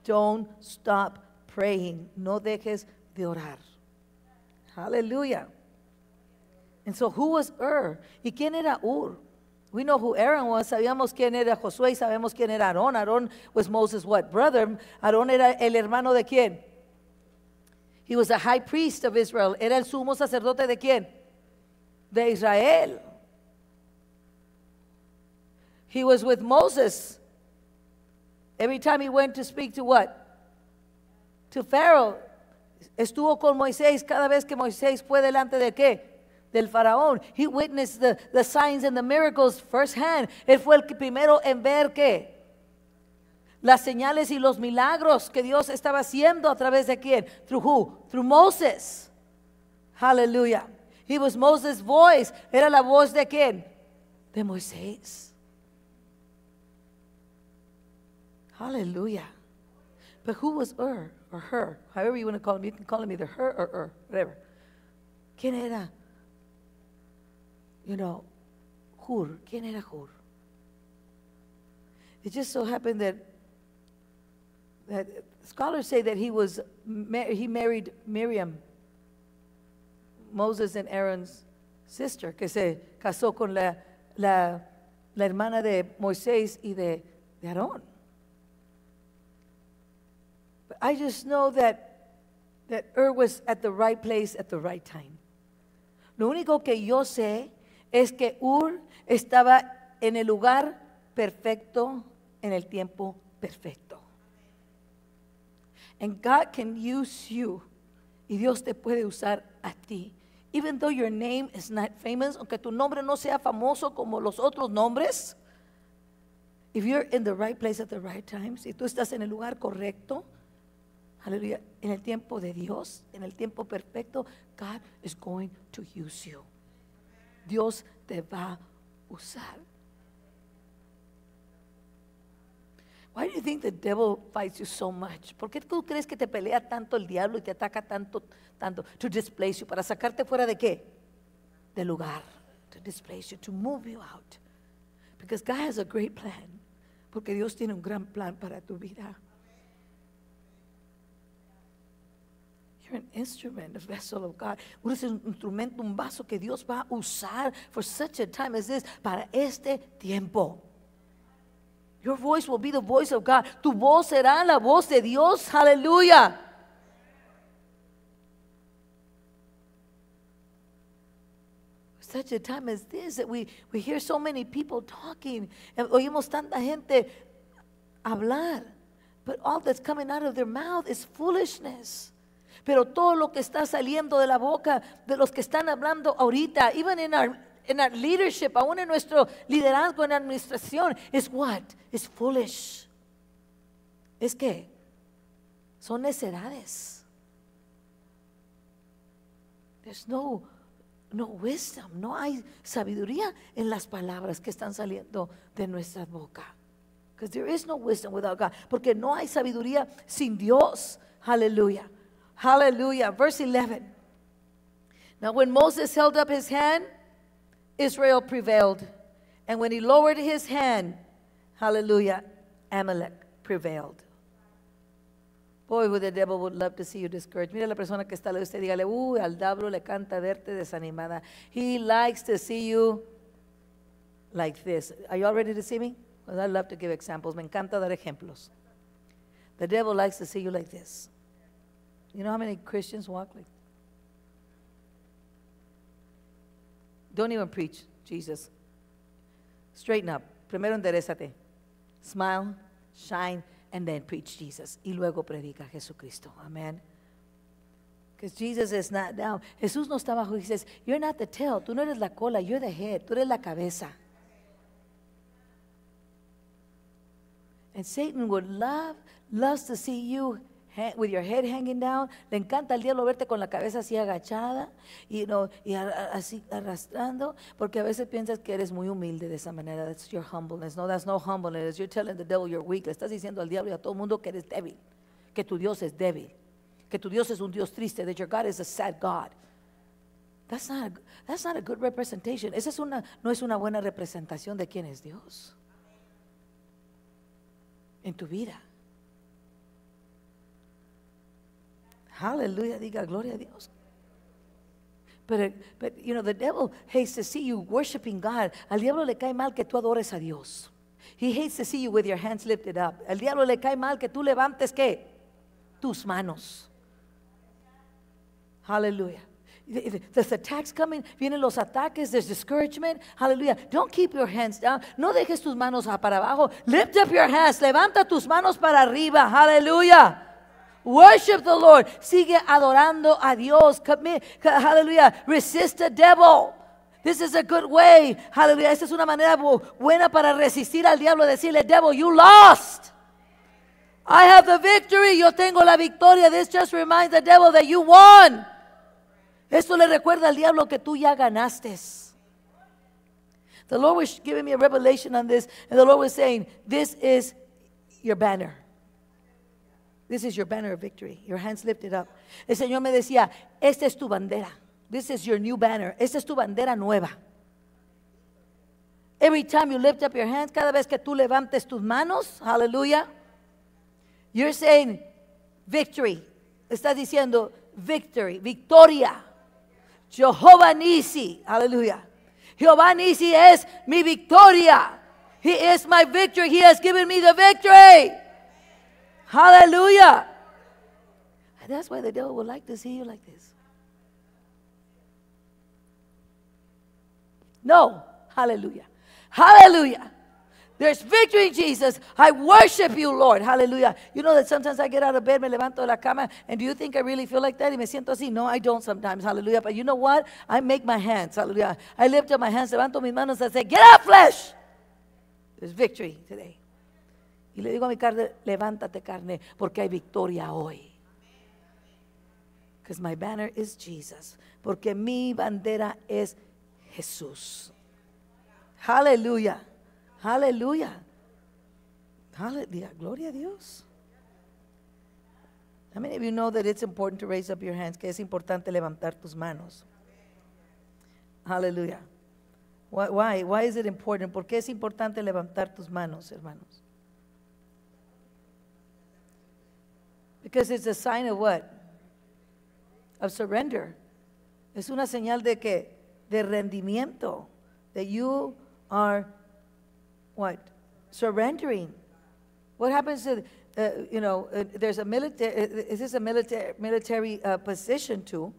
Don't stop praying. No dejes de orar. Hallelujah. And so, who was Ur? ¿Y quién era Ur? We know who Aaron was, sabíamos quién era Josué y sabemos quién era Aarón. Aarón was Moses' what? Brother. Aarón era el hermano de quién? He was the high priest of Israel. Era el sumo sacerdote de quién? De Israel. He was with Moses. Every time he went to speak to what? To Pharaoh. Estuvo con Moisés cada vez que Moisés fue delante de qué? del faraón. He witnessed the, the signs and the miracles firsthand. Él fue el primero en ver que las señales y los milagros que Dios estaba haciendo a través de quién? Through who? Through Moses. Hallelujah. He was Moses' voice. Era la voz de quién? De Moisés. Hallelujah. But who was Ur er or her? However you want to call him. You can call him either her or Ur, er. whatever. ¿Quién era you know, Hur. ¿Quién era Hur? It just so happened that, that scholars say that he was he married Miriam, Moses and Aaron's sister, que se casó con la, la, la hermana de Moisés y de, de Aarón. But I just know that that Er was at the right place at the right time. Lo único que yo sé es que Ur estaba en el lugar perfecto, en el tiempo perfecto. And God can use you. Y Dios te puede usar a ti. Even though your name is not famous, aunque tu nombre no sea famoso como los otros nombres, if you're in the right place at the right time, si tú estás en el lugar correcto, aleluya, en el tiempo de Dios, en el tiempo perfecto, God is going to use you. Dios te va a usar. Why do you think the devil fights you so much? ¿Por qué tú crees que te pelea tanto el diablo y te ataca tanto, tanto? To displace you, para sacarte fuera de qué? De lugar. To displace you, to move you out. Because God has a great plan. Porque Dios tiene un gran plan para tu vida. You're an instrument, a vessel of God. Uno es un instrumento, un vaso que Dios va a usar for such a time as this, para este tiempo. Your voice will be the voice of God. Tu voz será la voz de Dios. Hallelujah. such a time as this that we, we hear so many people talking. Eh, oímos tanta gente hablar. But all that's coming out of their mouth is foolishness. pero todo lo que está saliendo de la boca de los que están hablando ahorita, even in our, leadership, aún en nuestro liderazgo en administración, es what? Es foolish. Es que son necedades. There's no, no wisdom, no hay sabiduría en las palabras que están saliendo de nuestra boca. Because there is no wisdom without God. Porque no hay sabiduría sin Dios. Aleluya. Hallelujah. Verse 11. Now, when Moses held up his hand, Israel prevailed. And when he lowered his hand, hallelujah, Amalek prevailed. Boy, the devil would love to see you discouraged. Mira la persona que está le usted, dígale, uy, al diablo le canta verte desanimada. He likes to see you like this. Are you all ready to see me? Because I love to give examples. Me encanta dar ejemplos. The devil likes to see you like this. You know how many Christians walk like Don't even preach, Jesus. Straighten up. Primero enderezate. Smile, shine, and then preach Jesus. Y luego predica Jesucristo. Amen. Because Jesus is not down. Jesús no está abajo. He says, You're not the tail. Tú no eres la cola. You're the head. Tú eres la cabeza. And Satan would love, loves to see you with your head hanging down. Le encanta al diablo verte con la cabeza así agachada y, no y así arrastrando, porque a veces piensas que eres muy humilde de esa manera. That's your humbleness. No, that's no humbleness. You're telling the devil you're weak. Le estás diciendo al diablo y a todo el mundo que eres débil, que tu Dios es débil, que tu Dios es un Dios triste, that your God is a sad God. That's not, a, that's not a good representation. Esa es una, no es una buena representación de quién es Dios en tu vida. Aleluya, diga gloria a Dios. Pero, but, you know, the devil hates to see you worshiping God. Al diablo le cae mal que tú adores a Dios. He hates to see you with your hands lifted up. Al diablo le cae mal que tú levantes qué? Tus manos. Aleluya. There's attacks coming, vienen los ataques, there's discouragement. Hallelujah. Don't keep your hands down. No dejes tus manos para abajo. Lift up your hands. Levanta tus manos para arriba. Hallelujah. Worship the Lord. Sigue adorando a Dios. hallelujah. Resist the devil. This is a good way. Hallelujah. Esta es una manera buena para resistir al diablo. Decirle, devil, you lost. I have the victory. Yo tengo la victoria. This just reminds the devil that you won. Esto le recuerda al diablo que tú ya ganaste. The Lord was giving me a revelation on this, and the Lord was saying, This is your banner. This is your banner of victory. Your hands lifted up. El Señor me decía, esta es tu bandera. This is your new banner. Esta es tu bandera nueva. Every time you lift up your hands, cada vez que tú levantes tus manos, hallelujah, you're saying victory. Estás diciendo victory, victoria. Jehová Nisi, hallelujah. Jehová Nisi es mi victoria. He is my victory. He has given me the victory. Hallelujah. that's why the devil would like to see you like this. No. Hallelujah. Hallelujah. There's victory in Jesus. I worship you, Lord. Hallelujah. You know that sometimes I get out of bed, me levanto de la cama, and do you think I really feel like that? Y me siento así. No, I don't sometimes. Hallelujah. But you know what? I make my hands. Hallelujah. I lift up my hands, levanto mis manos, I say, Get up, flesh. There's victory today. Y le digo a mi carne, levántate carne, porque hay victoria hoy. Because my banner is Jesus. Porque mi bandera es Jesús. Aleluya. Aleluya. Aleluya, Gloria a Dios. How many of you know that it's important to raise up your hands? Que es importante levantar tus manos. Aleluya. Why, why, is it important? ¿Por qué es importante levantar tus manos, hermanos? Because it's a sign of what? Of surrender. Es una señal de que? De rendimiento. That you are what? Surrendering. What happens to, uh, you know, uh, there's a military, uh, uh, is this a military, military uh, position too?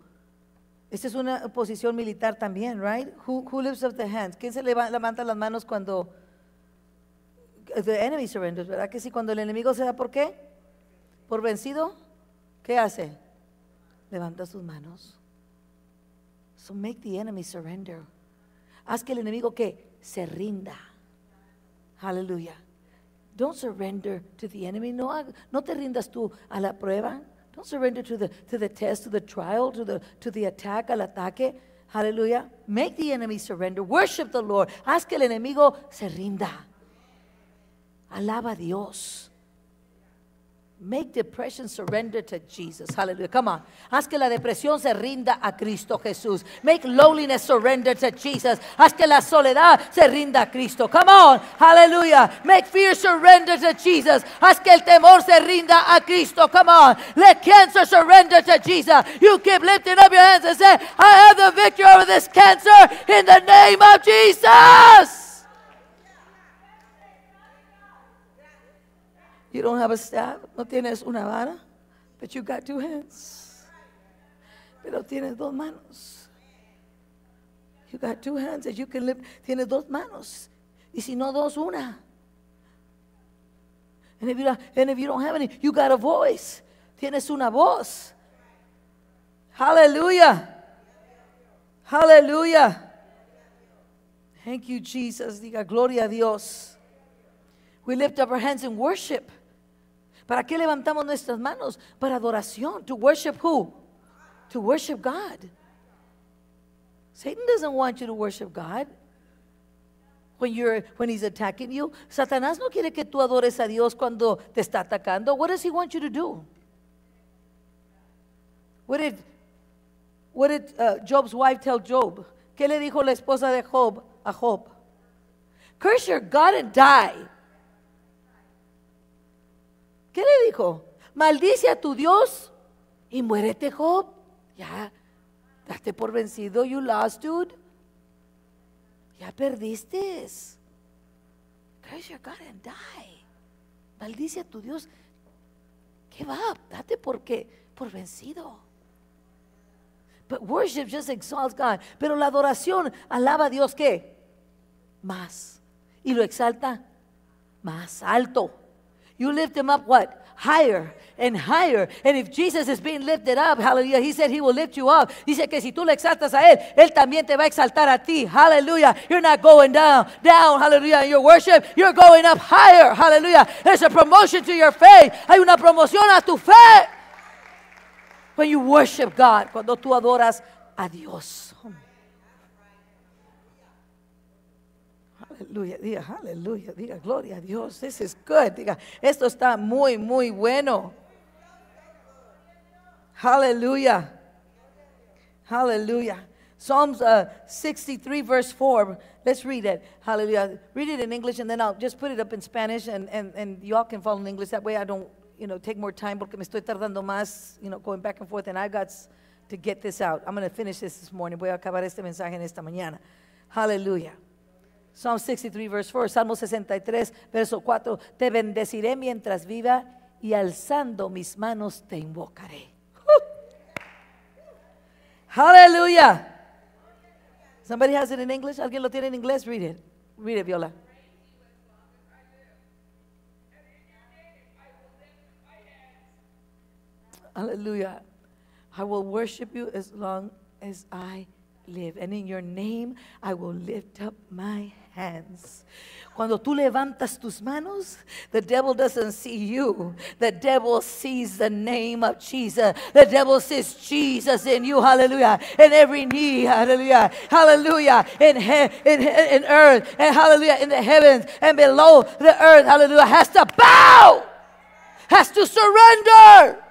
Esta es una posición militar también, right? Who, who lifts up the hands? ¿Quién se levanta las manos cuando the enemy surrenders? ¿Verdad que sí? Cuando el enemigo se da, ¿por qué? por vencido, ¿qué hace? Levanta sus manos. So make the enemy surrender. Haz que el enemigo que se rinda. Aleluya. Don't surrender to the enemy. No, no te rindas tú a la prueba. Don't surrender to the, to the test, to the trial, to the, to the attack, al ataque. Aleluya. Make the enemy surrender. Worship the Lord. Haz que el enemigo se rinda. Alaba a Dios. Make depression surrender to Jesus. Hallelujah. Come on. Haz que la depresión se rinda a Cristo Jesús. Make loneliness surrender to Jesus. Haz que la soledad se rinda a Cristo. Come on. Hallelujah. Make fear surrender to Jesus. Haz que el temor se rinda a Cristo. Come on. Let cancer surrender to Jesus. You keep lifting up your hands and say, I have the victory over this cancer in the name of Jesus. You don't have a staff, no tienes una vara, but you got two hands. Pero tienes dos manos. You got two hands that you can lift. Tienes dos manos. Y si no dos, una. And if you, and if you don't have any, you got a voice. Tienes una voz. Hallelujah. Hallelujah. Thank you, Jesus. Diga, gloria a Dios. We lift up our hands in worship. ¿Para qué levantamos nuestras manos? Para adoración. To worship who? To worship God. Satan doesn't want you to worship God. When, you're, when he's attacking you, Satanás no quiere que tú adores a Dios cuando te está atacando. What does he want you to do? What did, what did uh, Job's wife tell Job? ¿Qué le dijo la esposa de Job a Job? Curse your God and die. ¿Qué le dijo? Maldice a tu Dios y muérete, Job. Ya, date por vencido, you lost, dude. Ya perdiste. Curse your God and die. Maldice a tu Dios. ¿Qué va? Date qué, por vencido. But worship just exalts God. Pero la adoración alaba a Dios qué? Más. Y lo exalta más alto. You lift him up what? Higher and higher. And if Jesus is being lifted up, hallelujah, he said he will lift you up. Dice que si tú le exaltas a él, él también te va a exaltar a ti. Hallelujah. You're not going down, down, hallelujah, in your worship. You're going up higher. Hallelujah. There's a promotion to your faith. Hay una promoción a tu fe. When you worship God, cuando tú adoras a Dios. Aleluya, diga, aleluya, diga, gloria a Dios, this is good, diga, esto está muy, muy bueno. Hallelujah. Hallelujah. Psalms uh, 63, verse 4. Let's read it. Hallelujah. Read it in English and then I'll just put it up in Spanish and, and, and y'all can follow in English. That way I don't, you know, take more time porque me estoy tardando más, you know, going back and forth. And I got to get this out. I'm going to finish this this morning. Voy a acabar este mensaje en esta mañana. Hallelujah. Psalm 63, verse 4, Salmo 63, verso 4, te bendeciré mientras viva y alzando mis manos te invocaré. Hallelujah. ¡Uh! Somebody has it in English? ¿Alguien lo tiene en inglés? Read it. Read it, Viola. Hallelujah. I will worship you as long as I live. And in your name I will lift up my hands. Cuando tú levantas tus manos, the devil doesn't see you. The devil sees the name of Jesus. The devil sees Jesus in you. Hallelujah. In every knee. Hallelujah. Hallelujah. In, he- in, in earth. And hallelujah. In the heavens and below the earth. Hallelujah. Has to bow. Has to surrender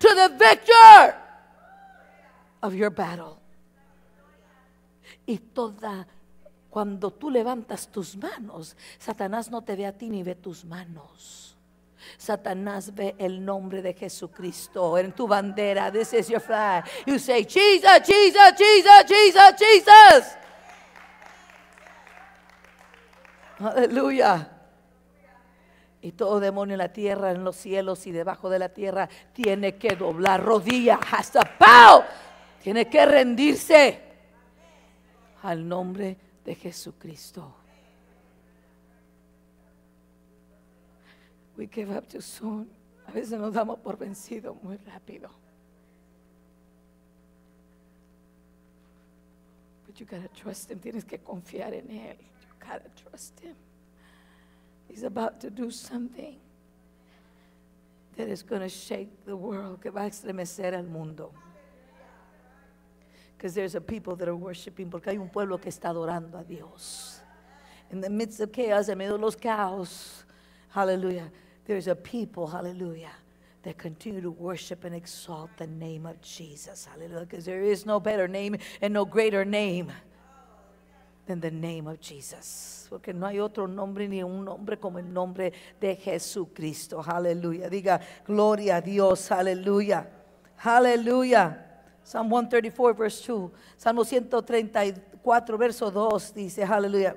to the victor of your battle. y toda... Cuando tú levantas tus manos, Satanás no te ve a ti ni ve tus manos. Satanás ve el nombre de Jesucristo en tu bandera. This is your flag. You say, Jesus, Jesus, Jesus, Jesus, Jesus. Aleluya. Y todo demonio en la tierra, en los cielos y debajo de la tierra tiene que doblar rodillas hasta pao. Tiene que rendirse al nombre de Jesucristo. We give up too soon. A veces nos damos por vencido muy rápido. But you gotta trust him. Tienes que confiar en él. You gotta trust him. He's about to do something that is gonna shake the world, que va a estremecer al mundo. Because there's a people that are worshiping, porque hay un pueblo que está adorando a Dios. In the midst of chaos, en medio de los caos, hallelujah, there's a people, hallelujah, that continue to worship and exalt the name of Jesus, hallelujah, because there is no better name and no greater name than the name of Jesus. Porque no hay otro nombre ni un nombre como el nombre de Jesucristo, hallelujah. Diga, gloria a Dios, hallelujah, hallelujah. Salmo 134, verse 2. Salmo 134, verso 2 dice, aleluya.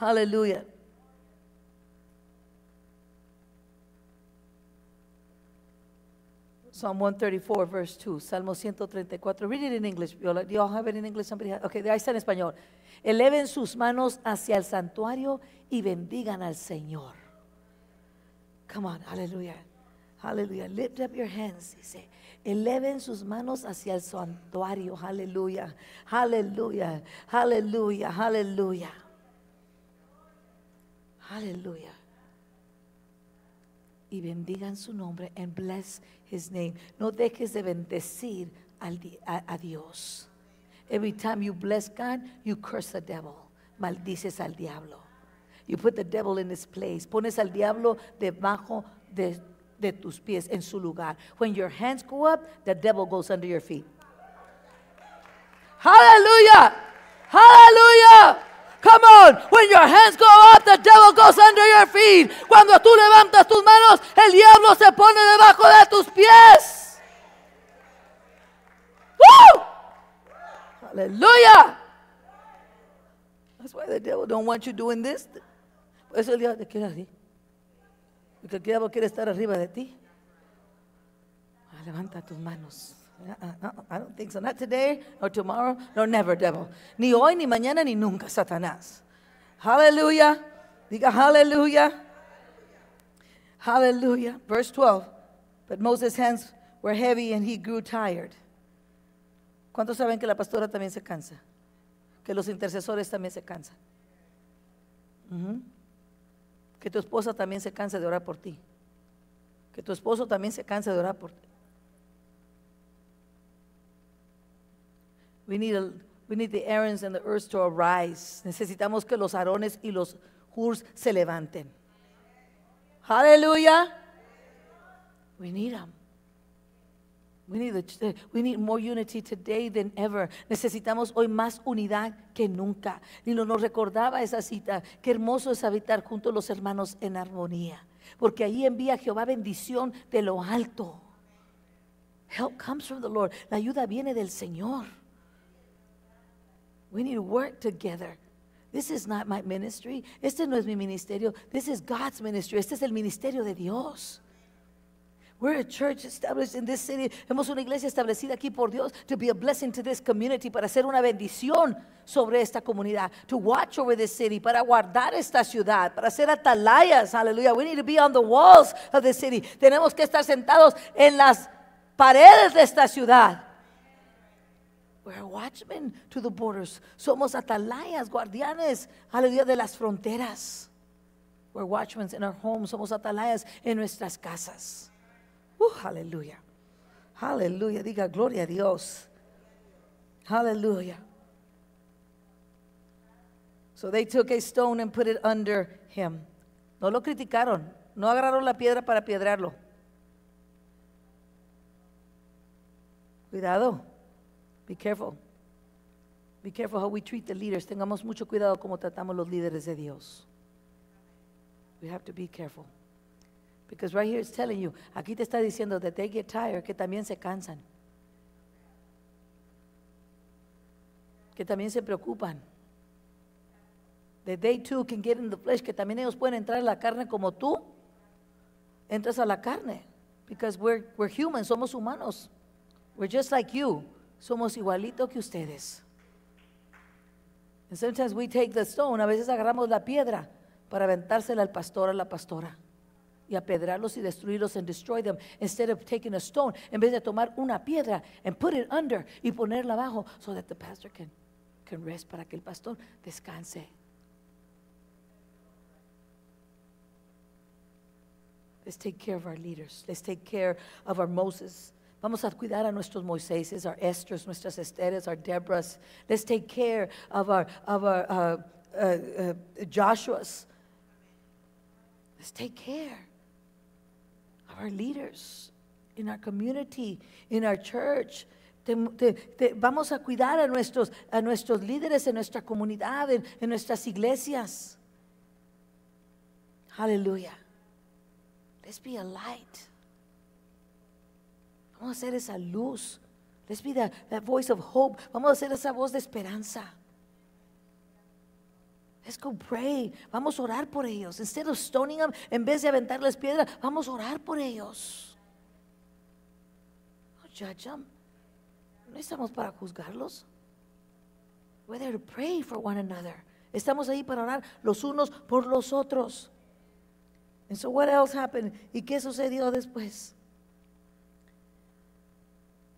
Aleluya. Psalm 134, verse 2. Salmo 134. Read it in English, Do you all have it in English? Somebody Okay, ahí está en español. Eleven sus manos hacia el santuario y bendigan al Señor. Come on, aleluya. Aleluya. Lift up your hands, dice. Eleven sus manos hacia el santuario. Aleluya, aleluya, aleluya, aleluya. Aleluya. Y bendigan su nombre and bless his name. No dejes de bendecir al, a, a Dios. Every time you bless God, you curse the devil. Maldices al diablo. You put the devil in his place. Pones al diablo debajo de de tus pies, en su lugar. When your hands go up, the devil goes under your feet. Hallelujah! Hallelujah! Come on, when your hands go up, the devil goes under your feet. Cuando tú levantas tus manos, el diablo se pone debajo de tus pies. Woo! Hallelujah! That's why the devil don't want you doing this. eso el diablo te quiere así. Porque el diablo quiere estar arriba de ti. Ah, levanta tus manos. Ah, ah, I don't think so. Not today, or tomorrow, nor never, devil. Ni hoy, ni mañana, ni nunca, Satanás. Hallelujah. Diga hallelujah. Hallelujah. Verse 12. But Moses' hands were heavy and he grew tired. ¿Cuántos saben que la pastora también se cansa? Que los intercesores también se cansan. Uh que tu esposa también se canse de orar por ti. Que tu esposo también se canse de orar por ti. We need, the Aarons and the earth to arise. Necesitamos que los Aarones y los Hurs se levanten. Aleluya. We need them. We need, eh, we need more unity today than ever. Necesitamos hoy más unidad que nunca. Nilo nos recordaba esa cita. Qué hermoso es habitar juntos los hermanos en armonía. Porque ahí envía Jehová bendición de lo alto. Help comes from the Lord. La ayuda viene del Señor. We need to work together. This is not my ministry. Este no es mi ministerio. This is God's ministry. Este es el ministerio de Dios. We're a church established in this city. Hemos una iglesia establecida aquí por Dios to be a blessing to this community, para ser una bendición sobre esta comunidad, to watch over this city, para guardar esta ciudad, para ser atalayas. Aleluya. We need to be on the walls of the city. Tenemos que estar sentados en las paredes de esta ciudad. We're watchmen to the borders. Somos atalayas, guardianes, aleluya, de las fronteras. We're watchmen in our homes. Somos atalayas en nuestras casas. Uh, aleluya. Aleluya. Diga gloria a Dios. aleluya So they took a stone and put it under him. No lo criticaron. No agarraron la piedra para piedrarlo. Cuidado. Be careful. Be careful how we treat the leaders. Tengamos mucho cuidado como tratamos los líderes de Dios. We have to be careful. Because right here it's telling you, aquí te está diciendo that they get tired, que también se cansan. Que también se preocupan. That they too can get in the flesh, que también ellos pueden entrar en la carne como tú entras a la carne. Because we're, we're human, somos humanos. We're just like you. Somos igualito que ustedes. And sometimes we take the stone, a veces agarramos la piedra para aventársela al pastor, a la pastora. y apedrarlos y destruirlos and destroy them instead of taking a stone en vez de tomar una piedra and put it under y ponerla abajo so that the pastor can can rest para que el pastor descanse Let's take care of our leaders. Let's take care of our Moses. Vamos a cuidar a nuestros Moiséses, our Esthers, nuestras Esteres, our Deborahs. Let's take care of our, of our uh, uh, uh, Joshuas. Let's take care our leaders, in our community, in our church. Te, te, te, vamos a cuidar a nuestros, a nuestros líderes en nuestra comunidad, en, en nuestras iglesias. Aleluya. Let's be a light. Vamos a ser esa luz. Let's be that, that voice of hope. Vamos a ser esa voz de esperanza. Let's go pray. Vamos a orar por ellos. Instead of stoning them, en vez de aventarles piedra, vamos a orar por ellos. No judge them. Um, no estamos para juzgarlos. We're there to pray for one another. Estamos ahí para orar los unos por los otros. And so what else happened? ¿Y qué sucedió después?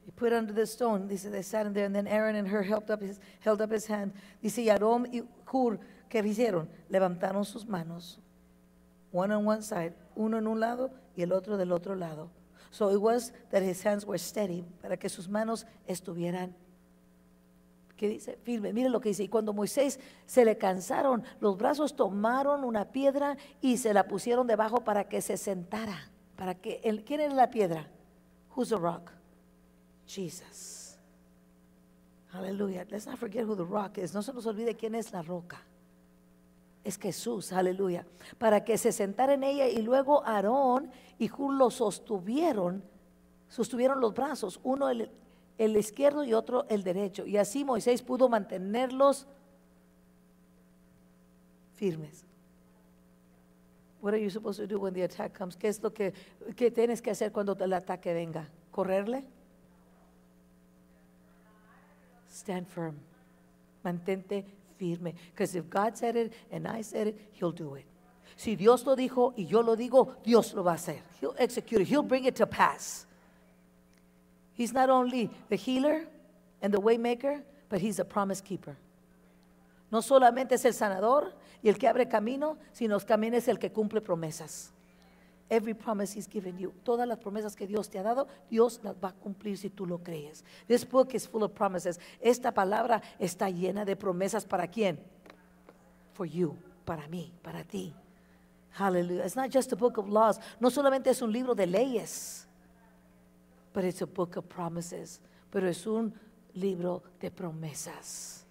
He put under the stone. Dice, they sat in there, and then Aaron and her helped up his, held up his hand. Dice, y y Hur ¿Qué hicieron? Levantaron sus manos, one on one side, uno en un lado y el otro del otro lado. So it was that his hands were steady, para que sus manos estuvieran ¿qué dice? Firme. miren lo que dice. Y cuando Moisés se le cansaron los brazos, tomaron una piedra y se la pusieron debajo para que se sentara. Para que ¿Quién es la piedra? Who's the rock? Jesus. Aleluya. Let's not forget who the rock is. No se nos olvide quién es la roca es Jesús, aleluya, para que se sentara en ella y luego Aarón y Julio lo sostuvieron, sostuvieron los brazos, uno el, izquierdo y otro el derecho. Y así Moisés pudo mantenerlos firmes. ¿Qué es lo que, tienes que hacer cuando el ataque venga? ¿Correrle? Stand firm. Mantente firme. Because if God said it and I said it, He'll do it. Si Dios lo dijo y yo lo digo, Dios lo va a hacer. He'll execute it. He'll bring it to pass. He's not only the healer and the waymaker, but he's a promise keeper. No solamente es el sanador y el que abre camino, sino también es el que cumple promesas. Every promise he's given you. Todas las promesas que Dios te ha dado, Dios las va a cumplir si tú lo crees. This book is full of promises. Esta palabra está llena de promesas para quién? For you, para mí, para ti. Hallelujah. It's not just a book of laws. No solamente es un libro de leyes, but it's a book of promises. Pero es un libro de promesas.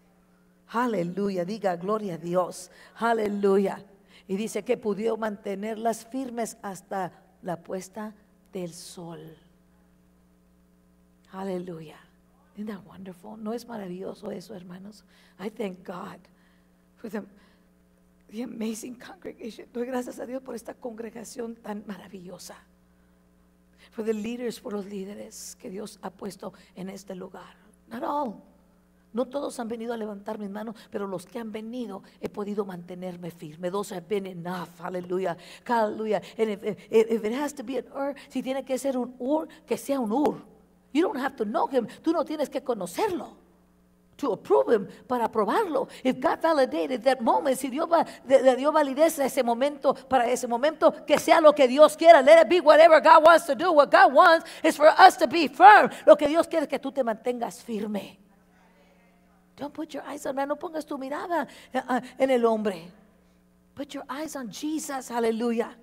Hallelujah. diga gloria a Dios. Hallelujah. Y dice que pudió mantenerlas firmes hasta la puesta del sol. Aleluya. Isn't that wonderful? ¿No es maravilloso eso, hermanos? I thank God for the, amazing congregation. Doy gracias a Dios por esta congregación tan maravillosa. For the leaders, por los líderes que Dios ha puesto en este lugar. Not all. No todos han venido a levantar mis manos, pero los que han venido he podido mantenerme firme. Those have been enough. Aleluya. Aleluya. if, it has to be an ur, si tiene que ser un ur, que sea un ur. You don't have to know him. Tú no tienes que conocerlo. To approve him, para aprobarlo. If God validated that moment, si Dios, va, de, validez a ese momento, para ese momento, que sea lo que Dios quiera. Let it be whatever God wants to do. What God wants is for us to be firm. Lo que Dios quiere es que tú te mantengas firme. Don't put your eyes on man, no pongas tu mirada eh, ah, en el hombre. Put your eyes on Jesus, hallelujah.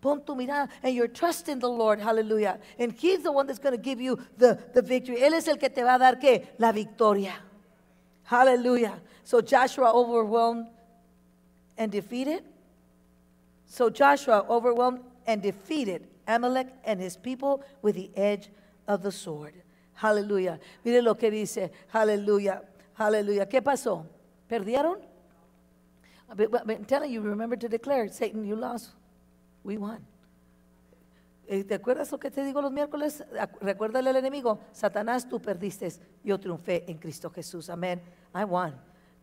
Pon tu mirada and your trust in the Lord, hallelujah. And He's the one that's going to give you the, the victory. Él es el que te va a dar que la victoria. Hallelujah. So Joshua overwhelmed and defeated. So Joshua overwhelmed and defeated Amalek and his people with the edge of the sword. Hallelujah. Mire lo que dice. Hallelujah. Aleluya. ¿Qué pasó? ¿Perdieron? I'm telling you, remember to declare, Satan, you lost. We won. Eh, ¿Te acuerdas lo que te digo los miércoles? Recuérdale al enemigo, Satanás, tú perdiste, yo triunfé en Cristo Jesús. Amén. I won.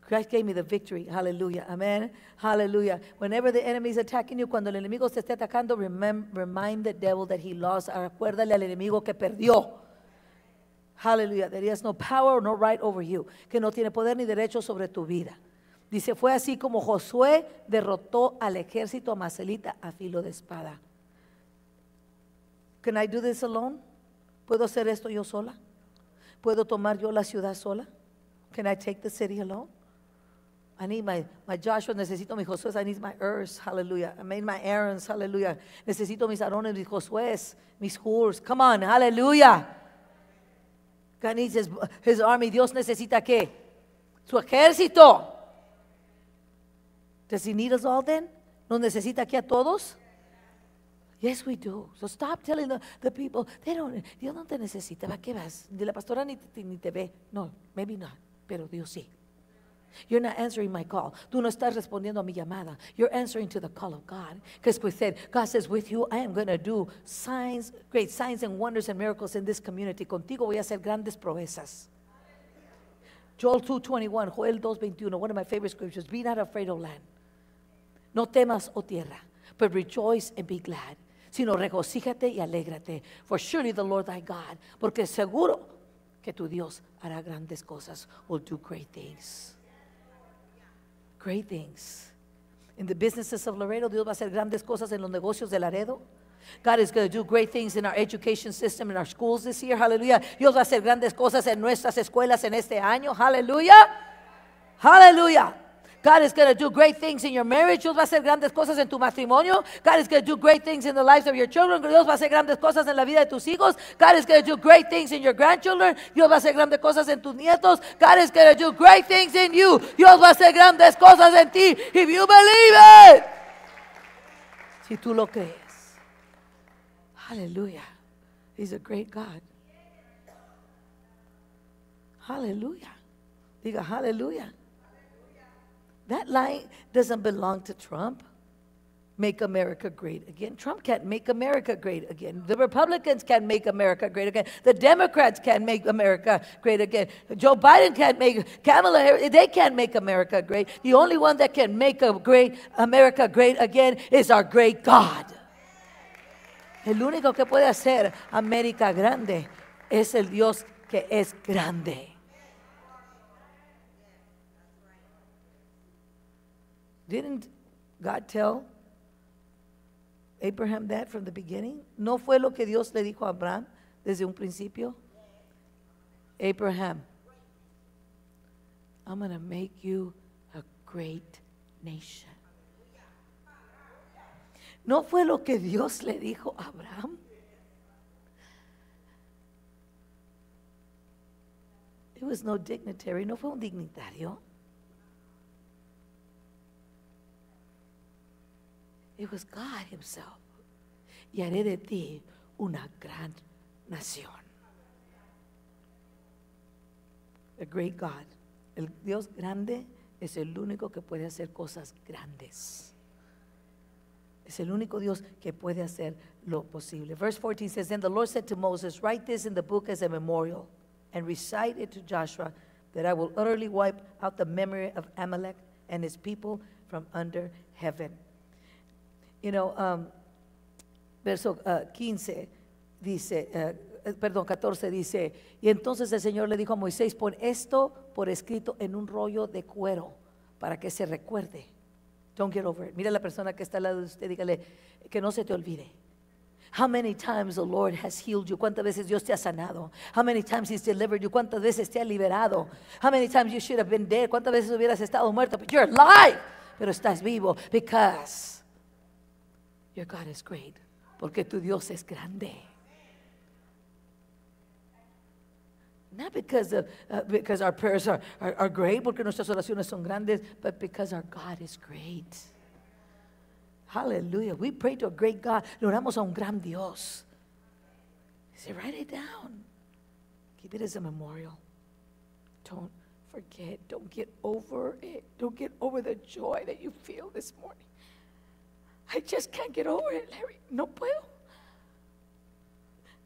Christ gave me the victory. Hallelujah. Amen. Hallelujah. Whenever the enemy is attacking you, cuando el enemigo se esté atacando, remind the devil that he lost. acuérdale al enemigo que perdió. Aleluya, There is no power or no right over you. Que no tiene poder ni derecho sobre tu vida. Dice, fue así como Josué derrotó al ejército a Marcelita a filo de espada. Can I do this alone? ¿Puedo hacer esto yo sola? ¿Puedo tomar yo la ciudad sola? Can I take the city alone? I need my, my Joshua, necesito mi Josué, I need my earth, hallelujah. I need my errands. hallelujah. Necesito mis Arones, mis Josué, mis Hurs. Come on, hallelujah. God his, army. Dios necesita qué? Su ejército. Does he need us all then? ¿Nos necesita aquí a todos? Yes, we do. So stop telling the, the people, they don't, Dios no te necesita. ¿Para qué vas? De la pastora ni, ni te ve. No, maybe not, pero Dios sí. You're not answering my call. Tú no estás respondiendo a mi llamada. You're answering to the call of God. Because we said, God says, with you I am going to do signs, great signs and wonders and miracles in this community. Contigo voy a hacer grandes proezas. Joel 2.21, Joel 2.21, one of my favorite scriptures. Be not afraid of land. No temas, o tierra, but rejoice and be glad. Sino regocíjate y alégrate. For surely the Lord thy God, porque seguro que tu Dios hará grandes cosas, will do great things great things. In the businesses of Laredo, Dios va a hacer grandes cosas en los negocios de Laredo. God is going to do great things in our education system, in our schools this year. Hallelujah. Dios va a hacer grandes cosas en nuestras escuelas en este año. Hallelujah. Hallelujah. God is going to do great things in your marriage. Dios va a hacer grandes cosas en tu matrimonio. God is going to do great things in the lives of your children. Dios va a hacer grandes cosas en la vida de tus hijos. God is going to do great things in your grandchildren. Dios va a hacer grandes cosas en tus nietos. God is going to do great things in you. Dios va a hacer grandes cosas en ti. If you believe it. Si tú lo crees. Aleluya. He's a great God. Aleluya. Diga, aleluya. That line doesn't belong to Trump. Make America great again. Trump can't make America great again. The Republicans can't make America great again. The Democrats can't make America great again. Joe Biden can't make Kamala Harris. They can't make America great. The only one that can make a great America great again is our great God. El único que puede hacer América grande es el Dios que es grande. Didn't God tell Abraham that from the beginning? ¿No fue lo que Dios le dijo a Abraham desde un principio? Abraham, I'm going to make you a great nation. ¿No fue lo que Dios le dijo a Abraham? It was no dignitary, no fue un dignitario. It was God Himself. Y haré de ti una gran nación. The great God. El Dios grande es el único que puede hacer cosas grandes. Es el único Dios que puede hacer lo posible. Verse 14 says, Then the Lord said to Moses, Write this in the book as a memorial and recite it to Joshua, that I will utterly wipe out the memory of Amalek and his people from under heaven. You know, um, verso 15 uh, dice, uh, eh, perdón, 14 dice, y entonces el Señor le dijo a Moisés, pon esto por escrito en un rollo de cuero para que se recuerde. Don't get over it. Mira la persona que está al lado de usted, dígale que no se te olvide. How many times the Lord has healed you? ¿Cuántas veces Dios te ha sanado? How many times He's delivered you? ¿Cuántas veces te ha liberado? How many times you should have been dead? ¿Cuántas veces hubieras estado muerto? But you're alive. Pero estás vivo because Your God is great. Porque tu Dios es grande. Not because, of, uh, because our prayers are, are, are great, porque nuestras oraciones son grandes, but because our God is great. Hallelujah. We pray to a great God. Le oramos a un gran Dios. Say, write it down. Keep it as a memorial. Don't forget. Don't get over it. Don't get over the joy that you feel this morning. I just can't get over it, Larry. No puedo.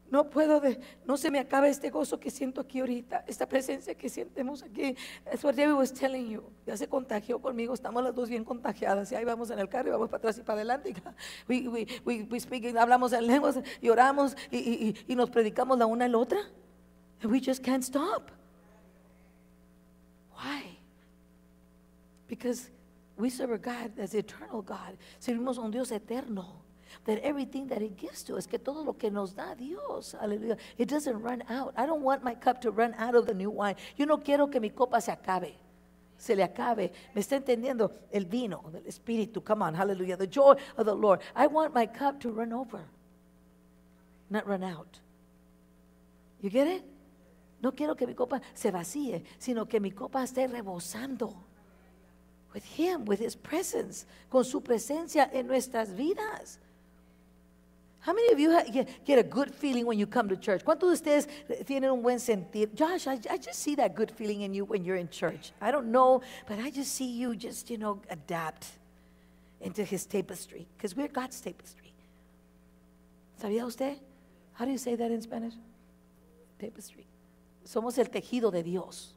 No puedo, de, no se me acaba este gozo que siento aquí ahorita, esta presencia que sentimos aquí. That's what David was telling you. Ya se contagió conmigo, estamos las dos bien contagiadas. Y ahí vamos en el carro y vamos para atrás y para adelante. We, we, we, hablamos en lenguas y y, nos predicamos la una a la otra. And we just can't stop. Why? Because we serve a God that's eternal God. Servimos a un Dios eterno. That everything that He gives to us, que todo lo que nos da Dios, aleluya, it doesn't run out. I don't want my cup to run out of the new wine. Yo no quiero que mi copa se acabe. Se le acabe. ¿Me está entendiendo? El vino del Espíritu. Come on, hallelujah. The joy of the Lord. I want my cup to run over, not run out. You get it? No quiero que mi copa se vacíe, sino que mi copa esté rebosando with Him, with His presence, con su presencia en nuestras vidas. How many of you get a good feeling when you come to church? ¿Cuántos de ustedes tienen un buen sentir? Josh, I, I, just see that good feeling in you when you're in church. I don't know, but I just see you just, you know, adapt into his tapestry because we're God's tapestry. ¿Sabía usted? How do you say that in Spanish? Tapestry. Somos el tejido de Dios.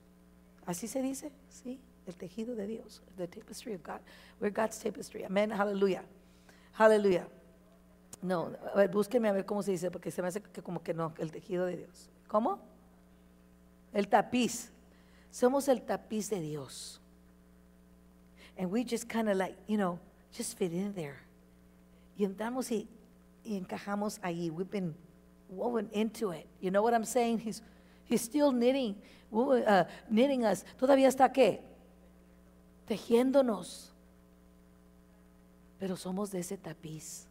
¿Así se dice? ¿Sí? el tejido de Dios, the tapestry of God. We're God's tapestry. amen, hallelujah Hallelujah No, a búsquenme a ver cómo se dice, porque se me hace que como que no, el tejido de Dios. ¿Cómo? El tapiz. Somos el tapiz de Dios. And we just kind of like, you know, just fit in there. Y entramos y, encajamos ahí. We've been woven into it. You know what I'm saying? He's, he's still knitting, uh, knitting us. Todavía está qué? tejiéndonos. Pero somos de ese tapiz.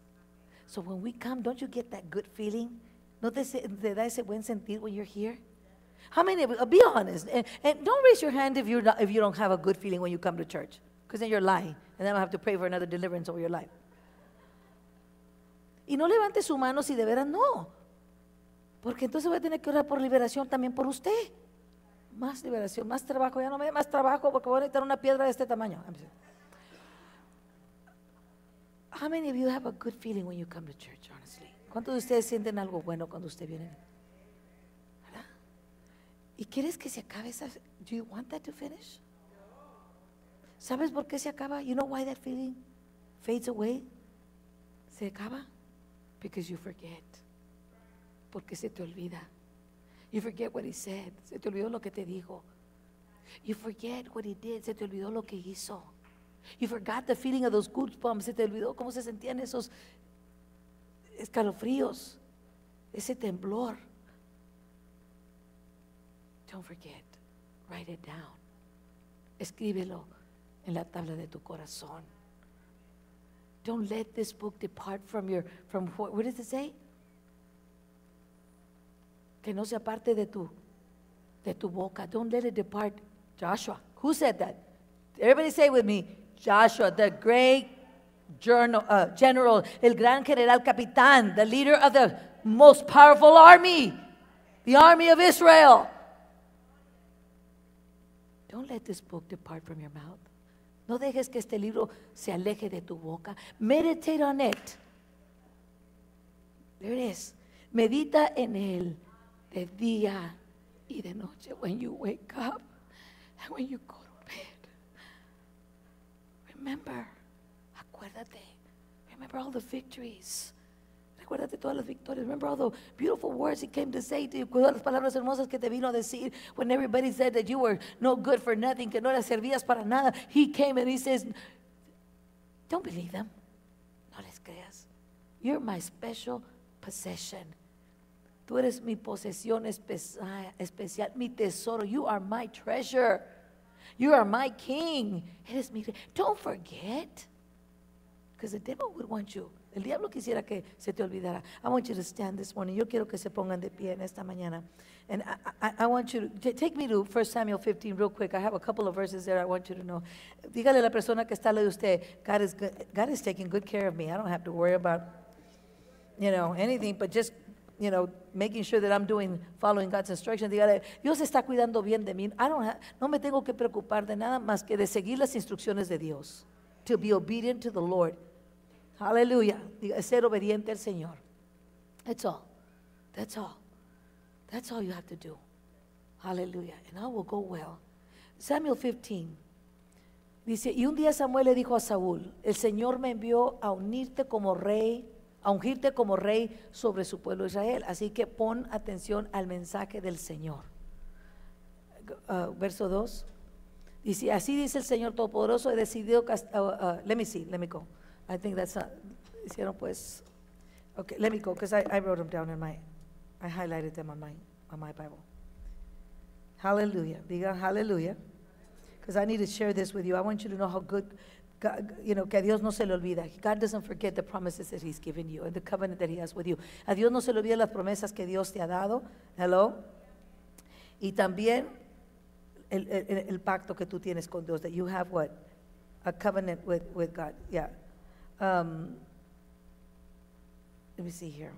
So when we come, don't you get that good feeling? ¿No te, da ese buen sentir when you're here? How many? of you, Be honest, and, don't raise your hand if you if you don't have a good feeling when you come to church, because then you're lying, and then I have to pray for another deliverance over your life. Y no levante su mano si de veras no, porque entonces voy a tener que orar por liberación también por usted más liberación, más trabajo, ya no me dé más trabajo porque voy a necesitar una piedra de este tamaño. How many of you have a good feeling when you come to church, honestly? ¿Cuántos de ustedes sienten algo bueno cuando usted viene? ¿Verdad? ¿Y quieres que se acabe esa? Do you want that to finish? ¿Sabes por qué se acaba? You know why that feeling fades away? Se acaba because you forget. Porque se te olvida. You forget what he said. Se te olvidó lo que te dijo. You forget what he did. Se te olvidó lo que hizo. You forgot the feeling of those goosebumps. Se te olvidó cómo se sentían esos escalofríos. Ese temblor. Don't forget. Write it down. Escríbelo en la tabla de tu corazón. Don't let this book depart from your, from what, what does it say? que no se aparte de tu, de tu boca. Don't let it depart. Joshua, who said that? Everybody say with me, Joshua, the great journal, uh, general, el gran general capitán, the leader of the most powerful army, the army of Israel. Don't let this book depart from your mouth. No dejes que este libro se aleje de tu boca. Meditate on it. There it is. Medita en él de día y de noche. When you wake up and when you go to bed. Remember, acuérdate. Remember all the victories. Acuérdate todas las victorias. Remember all the beautiful words he came to say to you. Todas las palabras hermosas que te vino a decir. When everybody said that you were no good for nothing, que no le servías para nada. He came and he says, Don't believe them. No les creas. You're my special possession. Tú eres mi posesión especial, mi tesoro. You are my treasure. You are my king. Eres mi Don't forget. Because the devil would want you. El diablo quisiera que se te olvidara. I want you to stand this morning. Yo quiero que se pongan de pie en esta mañana. And I, I, I want you to take me to 1 Samuel 15 real quick. I have a couple of verses there I want you to know. Dígale a la persona que está al lado de usted, God is, God is taking good care of me. I don't have to worry about, you know, anything, but just you know, making sure that I'm doing, following God's instructions. Dios está cuidando bien de mí. no me tengo que preocupar de nada más que de seguir las instrucciones de Dios. To be obedient to the Lord. Aleluya. Ser obediente al Señor. That's all. That's all. That's all you have to do. Aleluya. And I will go well. Samuel 15. Dice, y un día Samuel le dijo a Saúl, el Señor me envió a unirte como rey a ungirte como rey sobre su pueblo Israel. Así que pon atención al mensaje del Señor. Uh, verso 2. Dice, así dice el Señor Todopoderoso, he decidido, uh, uh, let me see, let me go. I think that's not, hicieron pues, okay, let me go, because I, wrote them down in my, I highlighted them on my, on my Bible. Hallelujah, digan hallelujah, because I need to share this with you. I want you to know how good God, you know, que a Dios no se le olvida. God doesn't forget the promises that He's given you and the covenant that He has with you. A Dios no se le olvida las promesas que Dios te ha dado. Hello. Y también el, el, el pacto que tú tienes con Dios. That you have what? A covenant with, with God. Yeah. Um, let me see here.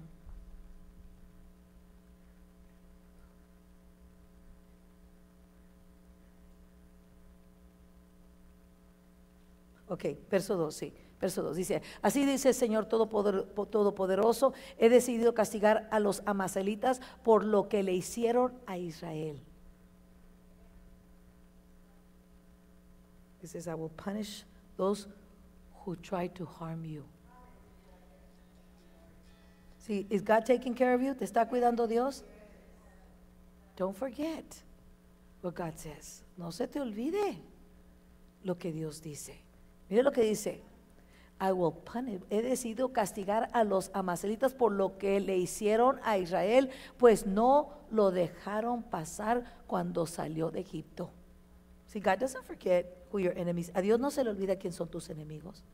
Ok, verso 2, sí. Verso 2 dice, así dice el Señor Todopoderoso, he decidido castigar a los Amazelitas por lo que le hicieron a Israel. Dice, says, I will punish those who try to harm you. See, is God taking care of you? ¿Te está cuidando Dios? Don't forget what God says. No se te olvide lo que Dios dice. Mira lo que dice. I will punish. He decidido castigar a los amacelitas por lo que le hicieron a Israel, pues no lo dejaron pasar cuando salió de Egipto. Si God doesn't forget who your enemies. A Dios no se le olvida quién son tus enemigos.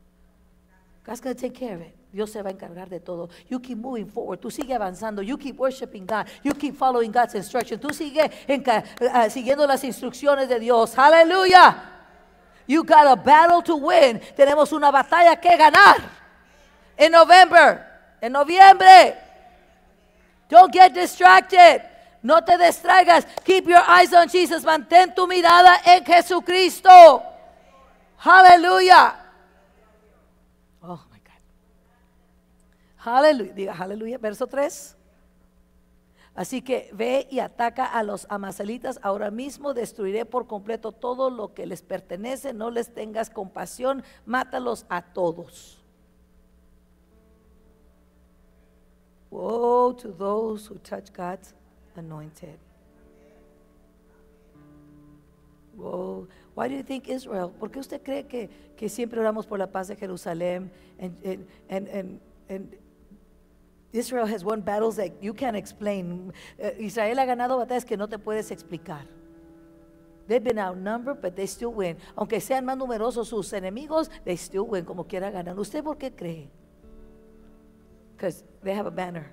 God's going take care of it. Dios se va a encargar de todo. You keep moving forward. Tú sigue avanzando. You keep worshiping God. You keep following God's instruction. Tú sigue ah, siguiendo las instrucciones de Dios. Aleluya. You got a battle to win. Tenemos una batalla que ganar. In November, en noviembre. Don't get distracted. No te distraigas. Keep your eyes on Jesus. Mantén tu mirada en Jesucristo. Hallelujah. Oh my God. Hallelujah. Diga hallelujah. Verso 3. Así que ve y ataca a los amazalitas, Ahora mismo destruiré por completo todo lo que les pertenece. No les tengas compasión. Mátalos a todos. Woe to those who touch God's anointed. Woe. Why do you think Israel? ¿Por qué usted cree que, siempre oramos por la paz de Jerusalén? Israel has won battles that you can not explain. Eh, Israel ha ganado batallas que no te puedes explicar. They've been outnumbered, but they still win. Aunque sean más numerosos sus enemigos, they still win. Como quiera ganan. ¿Usted por qué cree? Because they have a banner.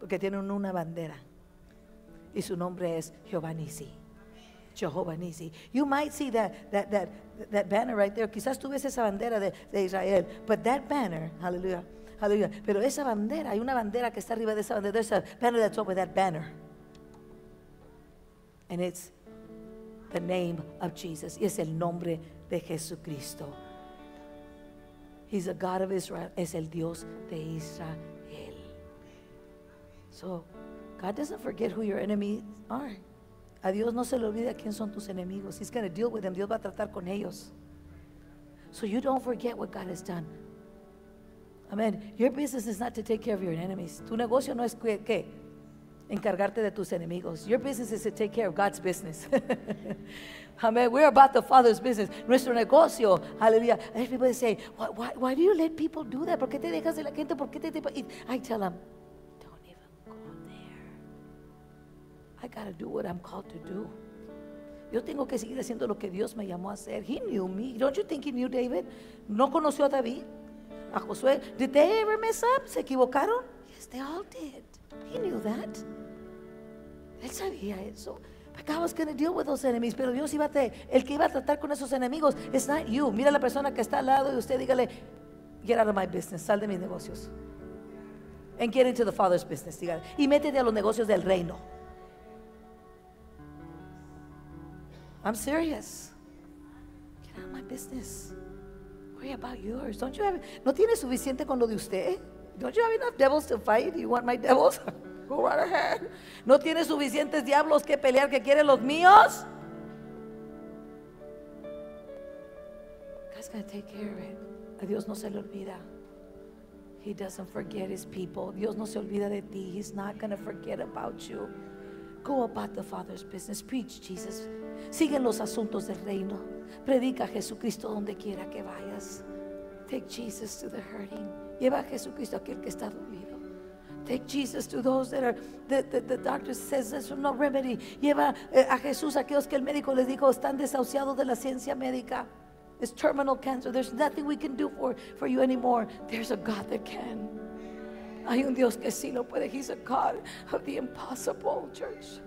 Porque tienen una bandera. Y su nombre es Jehová Nisi. Jehovah Nisi. You might see that, that, that, that banner right there. Quizás tú ves esa bandera de, de Israel. But that banner, hallelujah. Aleluya. Pero esa bandera, hay una bandera que está arriba de esa bandera. There's a banner that's over that banner. And it's the name of Jesus. Y es el nombre de Jesucristo. He's the God of Israel. Es el Dios de Israel. So, God doesn't forget who your enemies are. A Dios no se le olvida quién son tus enemigos. He's going to deal with them. Dios va a tratar con ellos. So you don't forget what God has done Amén. Your business is not to take care of your enemies. Tu negocio no es que, Encargarte de tus enemigos. Your business is to take care of God's business. Amen. We're about the Father's business. Nuestro negocio. Hallelujah. Everybody say, why, why, why do you let people do that? ¿Por qué te dejas de la gente? ¿Por qué te, te... I tell them, don't even go there. I got to do what I'm called to do. Yo tengo que seguir haciendo lo que Dios me llamó a hacer. He knew me. Don't you think he knew David? No conoció a David. Josué, did they ever mess up? ¿Se equivocaron? Yes, they all did. He knew that. Él sabía eso. But God was going to deal with those enemies. Pero Dios iba a they el que iba a tratar con esos enemigos, it's not you. Mira la persona que está al lado y usted, dígale, get out of my business, sal de mis negocios. And get into the Father's business, dígale. Y métete a los negocios del reino. I'm serious. Get out of my business about yours. Don't you have, ¿No tiene suficiente con lo de usted? Don't you have enough devils to fight? You want my devils? Go right ahead. ¿No tiene suficientes diablos que pelear que quieren los míos? God's gonna take care of it. Dios no se le olvida. He doesn't forget his people. Dios no se olvida de ti. He's not gonna forget about you. Go about the Father's business. Preach, Jesus. Sigue los asuntos del reino. Predica a Jesucristo donde quiera que vayas. Take Jesus to the hurting. Lleva a Jesucristo a aquel que está dormido, Take Jesus to those that are, the, the, doctor says there's no remedy. Lleva eh, a Jesús a aquellos que el médico les dijo están desahuciados de la ciencia médica. It's terminal cancer. There's nothing we can do for, for you anymore. There's a God that can. Hay un Dios que sí lo puede. He's a God of the impossible, church.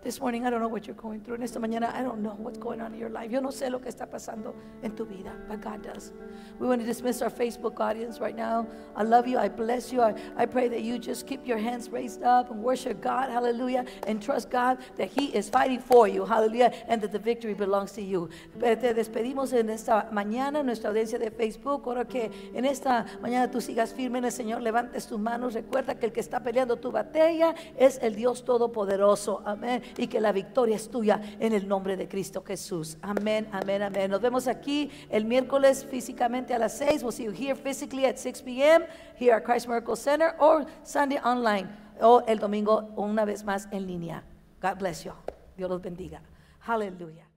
This morning, I don't know what you're going through. En esta mañana, I don't know what's going on in your life. Yo no sé lo que está pasando en tu vida, but God does. We want to dismiss our Facebook audience right now. I love you. I bless you. I, I pray that you just keep your hands raised up and worship God. Hallelujah. And trust God that He is fighting for you. Hallelujah. And that the victory belongs to you. Te despedimos en esta mañana, nuestra audiencia de Facebook. Ahora que en esta mañana tú sigas firme en el Señor, levantes tus manos. Recuerda que el que está peleando tu batalla es el Dios Todopoderoso. Amén y que la victoria es tuya en el nombre de Cristo Jesús. Amén, amén, amén. Nos vemos aquí el miércoles físicamente a las seis. We'll see you here physically at 6 p.m. here at Christ Miracle Center or Sunday online o el domingo una vez más en línea. God bless you. Dios los bendiga. Aleluya.